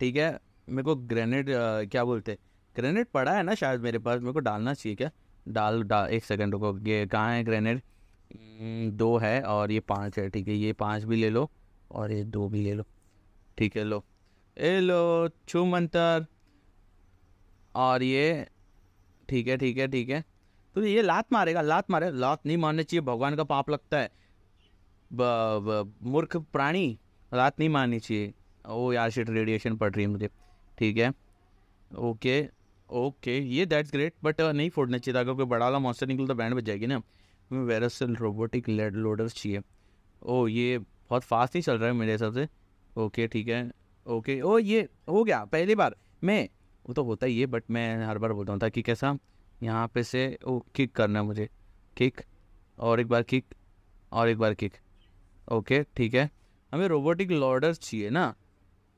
ठीक है मेरे को ग्रेनेड क्या बोलते ग्रेनेड पड़ा है ना शायद मेरे पास मेरे को डालना चाहिए क्या डाल डाल एक सेकेंड रुको ये कहाँ है ग्रेनेड हम्म, दो है और ये पाँच है ठीक है ये पाँच भी ले लो और ये दो भी ले लो ठीक है लो ए लो छू मंतर और ये ठीक है ठीक है ठीक है तो ये लात मारेगा लात मारे लात नहीं मारनी चाहिए भगवान का पाप लगता है ब, ब, मूर्ख प्राणी लात नहीं मारनी चाहिए ओ यार शिट रेडिएशन पड़ रही है मुझे ठीक है ओके ओके ये दैट्स ग्रेट बट नहीं फोड़ना चाहिए था अगर कोई बड़ा वाला मॉन्स्टर निकल तो बैंड बच जाएगी ना हमें वेरसल रोबोटिक लोडर्स चाहिए ओ ये बहुत फास्ट ही चल रहा है मेरे हिसाब से ओके ठीक है ओके ओ ये हो गया पहली बार मैं वो तो होता ही है बट मैं हर बार बोलता हूँ कि कैसा यहाँ पे से वो किक करना है मुझे किक और एक बार किक और एक बार किक ओके ठीक है हमें रोबोटिक लॉर्डर चाहिए ना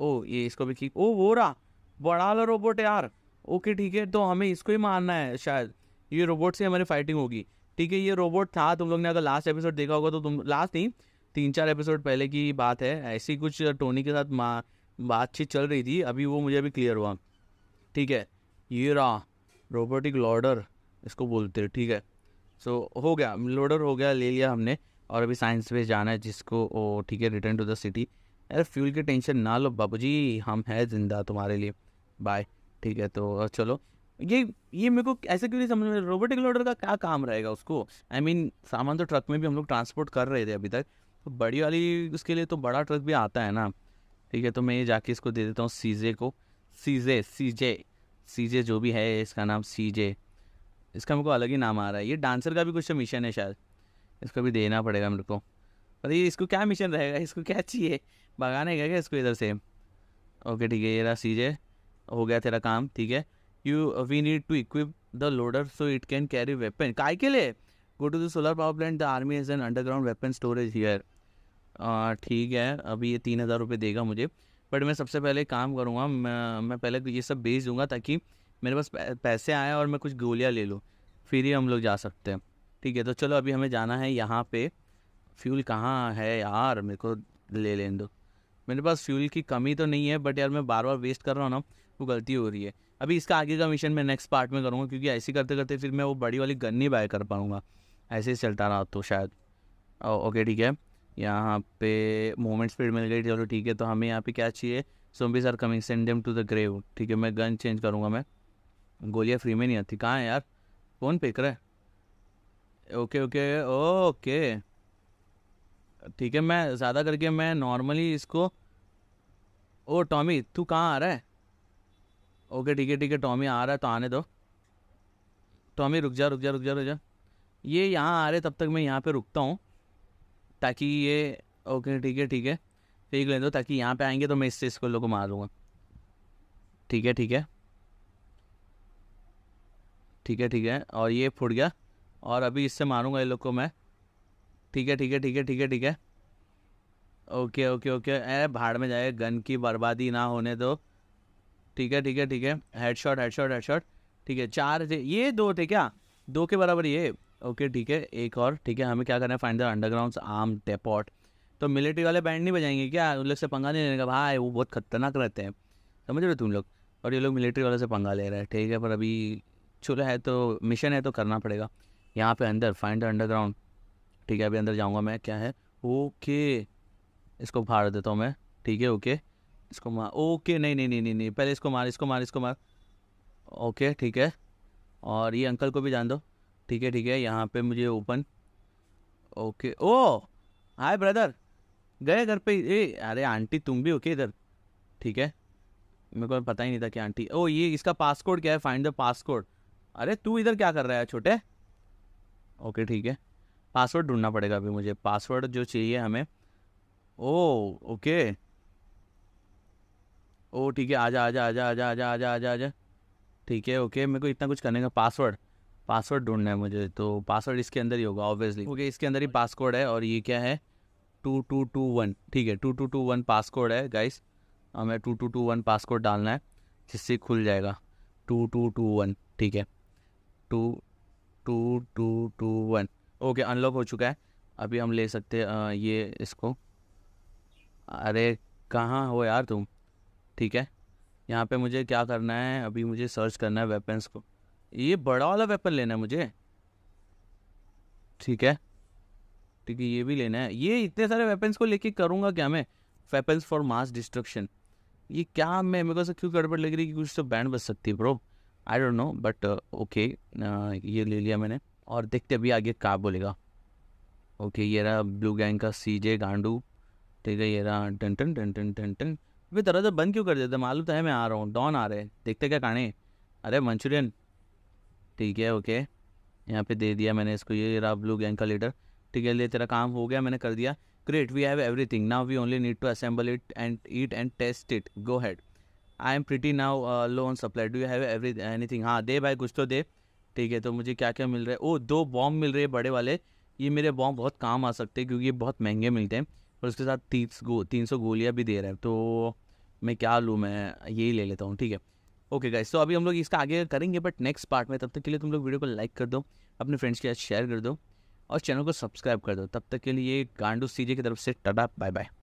ओ ये इसको भी किक ओ वो रहा बड़ा वाला रोबोट यार ओके ठीक है तो हमें इसको ही मारना है शायद ये रोबोट से हमारी फाइटिंग होगी ठीक है ये रोबोट था तुम लोग ने अगर लास्ट एपिसोड देखा होगा तो तुम लास्ट नहीं तीन चार एपिसोड पहले की बात है ऐसी कुछ टोनी के साथ बातचीत चल रही थी अभी वो मुझे अभी क्लियर हुआ ठीक है ये रहा रोबोटिक लॉर्डर इसको बोलते हैं ठीक है सो so, हो गया लॉर्डर हो गया ले लिया हमने और अभी साइंस पे जाना है जिसको ओ ठीक है रिटर्न टू द सिटी यार फ्यूल की टेंशन ना लो जी हम हैं जिंदा तुम्हारे लिए बाय ठीक है तो चलो ये ये मेरे को ऐसे क्यों नहीं समझ में रोबोटिक लॉर्डर का क्या काम रहेगा उसको आई I मीन mean, सामान तो ट्रक में भी हम लोग ट्रांसपोर्ट कर रहे थे अभी तक तो बड़ी वाली उसके लिए तो बड़ा ट्रक भी आता है ना ठीक है तो मैं ये जाके इसको दे देता हूँ सीजे को सीजे सीजे सीजे जो भी है इसका नाम सीजे इसका मेरे को अलग ही नाम आ रहा है ये डांसर का भी कुछ मिशन है शायद इसको भी देना पड़ेगा मेरे को पता ये इसको क्या मिशन रहेगा इसको क्या चाहिए भगाने का क्या इसको इधर से ओके ठीक है ये रहा सीजे हो गया तेरा काम ठीक है you we need to equip the loader so it can carry weapon काय के लिए go to the solar power plant the army is an underground weapon storage here ठीक है अभी ये तीन हज़ार रुपये देगा मुझे बट मैं सबसे पहले काम करूँगा मैं, मैं पहले ये सब बेच दूँगा ताकि मेरे पास पैसे आए और मैं कुछ गोलियाँ ले लूँ फिर ही हम लोग जा सकते हैं ठीक है तो चलो अभी हमें जाना है यहाँ पे फ्यूल कहाँ है यार मेरे को ले लें दो मेरे पास फ्यूल की कमी तो नहीं है बट यार मैं बार बार वेस्ट कर रहा हूँ ना वो गलती हो रही है अभी इसका आगे का मिशन मैं नेक्स्ट पार्ट में करूँगा क्योंकि ऐसे करते करते फिर मैं वो बड़ी वाली गन नहीं बाय कर पाऊँगा ऐसे ही चलता रहा तो शायद ओके ठीक है यहाँ पे मोमेंट स्पीड मिल गई चलो ठीक है तो हमें यहाँ पे क्या चाहिए zombies are coming send them to the grave ठीक है मैं गन चेंज करूँगा मैं गोलियाँ फ्री में नहीं आती कहाँ है यार फ़ोन पे करें ओके ओके ओके ठीक है मैं ज़्यादा करके मैं नॉर्मली इसको ओ टॉमी तू कहाँ आ रहा है ओके ठीक है ठीक है टॉमी आ रहा है तो आने दो टॉमी रुक जा रुक जा रुक जा रुक जा ये यहाँ आ रहे तब तक मैं यहाँ पे रुकता हूँ ताकि ये ओके ठीक है ठीक है फेंक ले दो ताकि यहाँ पे आएंगे तो मैं इससे इसको लोगों को मारूंगा ठीक है ठीक है ठीक है ठीक है और ये फुट गया और अभी इससे मारूंगा ये लोग को मैं ठीक है ठीक है ठीक है ठीक है ठीक है ओके ओके ओके अरे भाड़ में जाए गन की बर्बादी ना होने दो ठीक है ठीक है ठीक है head shot head shot head shot ठीक है चार ये दो थे क्या दो के बराबर ये ओके ठीक है एक और ठीक है हमें क्या करना है find the underground arm depot तो मिलिट्री वाले बैंड नहीं बजाएंगे क्या उन लोग से पंगा नहीं लेने का भाई वो बहुत खतरनाक रहते हैं समझ रहे हो तुम लोग और ये लोग मिलिट्री वाले से पंगा ले रहे हैं ठीक है पर अभी चूल्हा है तो मिशन है तो करना पड़ेगा यहाँ पे अंदर फाइंड द अंडरग्राउंड ठीक है अभी अंदर जाऊँगा मैं क्या है ओके इसको फाड़ देता हूँ मैं ठीक है ओके इसको मार ओके नहीं नहीं नहीं नहीं नहीं पहले इसको मार इसको मार इसको मार ओके ठीक है और ये अंकल को भी जान दो ठीक है ठीक है यहाँ पे मुझे open okay oh hi brother गए घर पे ए अरे आंटी तुम भी ओके इधर ठीक है मेरे को पता ही नहीं था कि आंटी ओ oh, ये इसका पासकोड क्या है फाइंड द पासकोड अरे तू इधर क्या कर रहा है छोटे ओके ठीक है पासवर्ड ढूंढना पड़ेगा अभी मुझे पासवर्ड जो चाहिए हमें ओ ओके ओ ठीक है आ आजा आजा आजा आजा आजा आजा आजा ठीक है ओके मेरे को इतना कुछ करने का पासवर्ड पासवर्ड ढूंढना है मुझे तो पासवर्ड इसके अंदर ही होगा ऑब्वियसली ओके इसके अंदर ही पासकोड है और ये क्या है टू टू टू वन ठीक है two two two one passcode है गाइस हमें two two two one passcode डालना है जिससे खुल जाएगा टू टू टू वन ठीक है two two two two one okay unlock हो चुका है अभी हम ले सकते हैं ये इसको अरे कहाँ हो यार तुम ठीक है यहाँ पे मुझे क्या करना है अभी मुझे सर्च करना है वेपन्स को ये बड़ा वाला वेपन लेना है मुझे ठीक है ठीक है ये भी लेना है ये इतने सारे वेपन्स को लेके करूँगा क्या मैं वेपन्स फॉर मास डिस्ट्रक्शन ये क्या मैं मेरे को क्यों गड़बड़ लग रही है कि कुछ तो बैंड बच सकती है bro I don't know but okay ये ले लिया मैंने और देखते अभी आगे क्या बोलेगा ओके okay, ये रहा ब्लू गैंग का सी जे गांडू ठीक है ये रहा टन टन टन टन टन टन वे दरअसल बंद क्यों कर देते मालूम तो है मैं आ रहा हूँ डॉन आ रहे हैं देखते क्या कहने अरे मंचूरियन ठीक है ओके यहाँ पे दे दिया मैंने इसको ये रहा ब्लू गैंग का लीडर ठीक है ले तेरा काम हो गया मैंने कर दिया great we have everything now we only need to assemble it and eat and test it go had I am pretty now low on supply do have every anything हाँ दे भाई कुछ तो दे ठीक है तो मुझे क्या क्या मिल रहा है ओ दो बॉम्ब मिल रहे हैं बड़े वाले ये मेरे बॉम्ब बहुत काम आ सकते हैं क्योंकि ये बहुत महंगे मिलते हैं और उसके साथ तीस गो तीन सौ गोलियाँ भी दे रहा है तो मैं क्या लूँ मैं यही ले लेता हूँ ठीक है ओके गाइस तो अभी हम लोग इसका आगे करेंगे बट नेक्स्ट पार्ट में तब तक के लिए तुम लोग वीडियो को लाइक कर दो अपने फ्रेंड्स के साथ शेयर कर दो और चैनल को सब्सक्राइब कर दो तब तक के लिए गांडू सीजे की तरफ से टाटा बाय बाय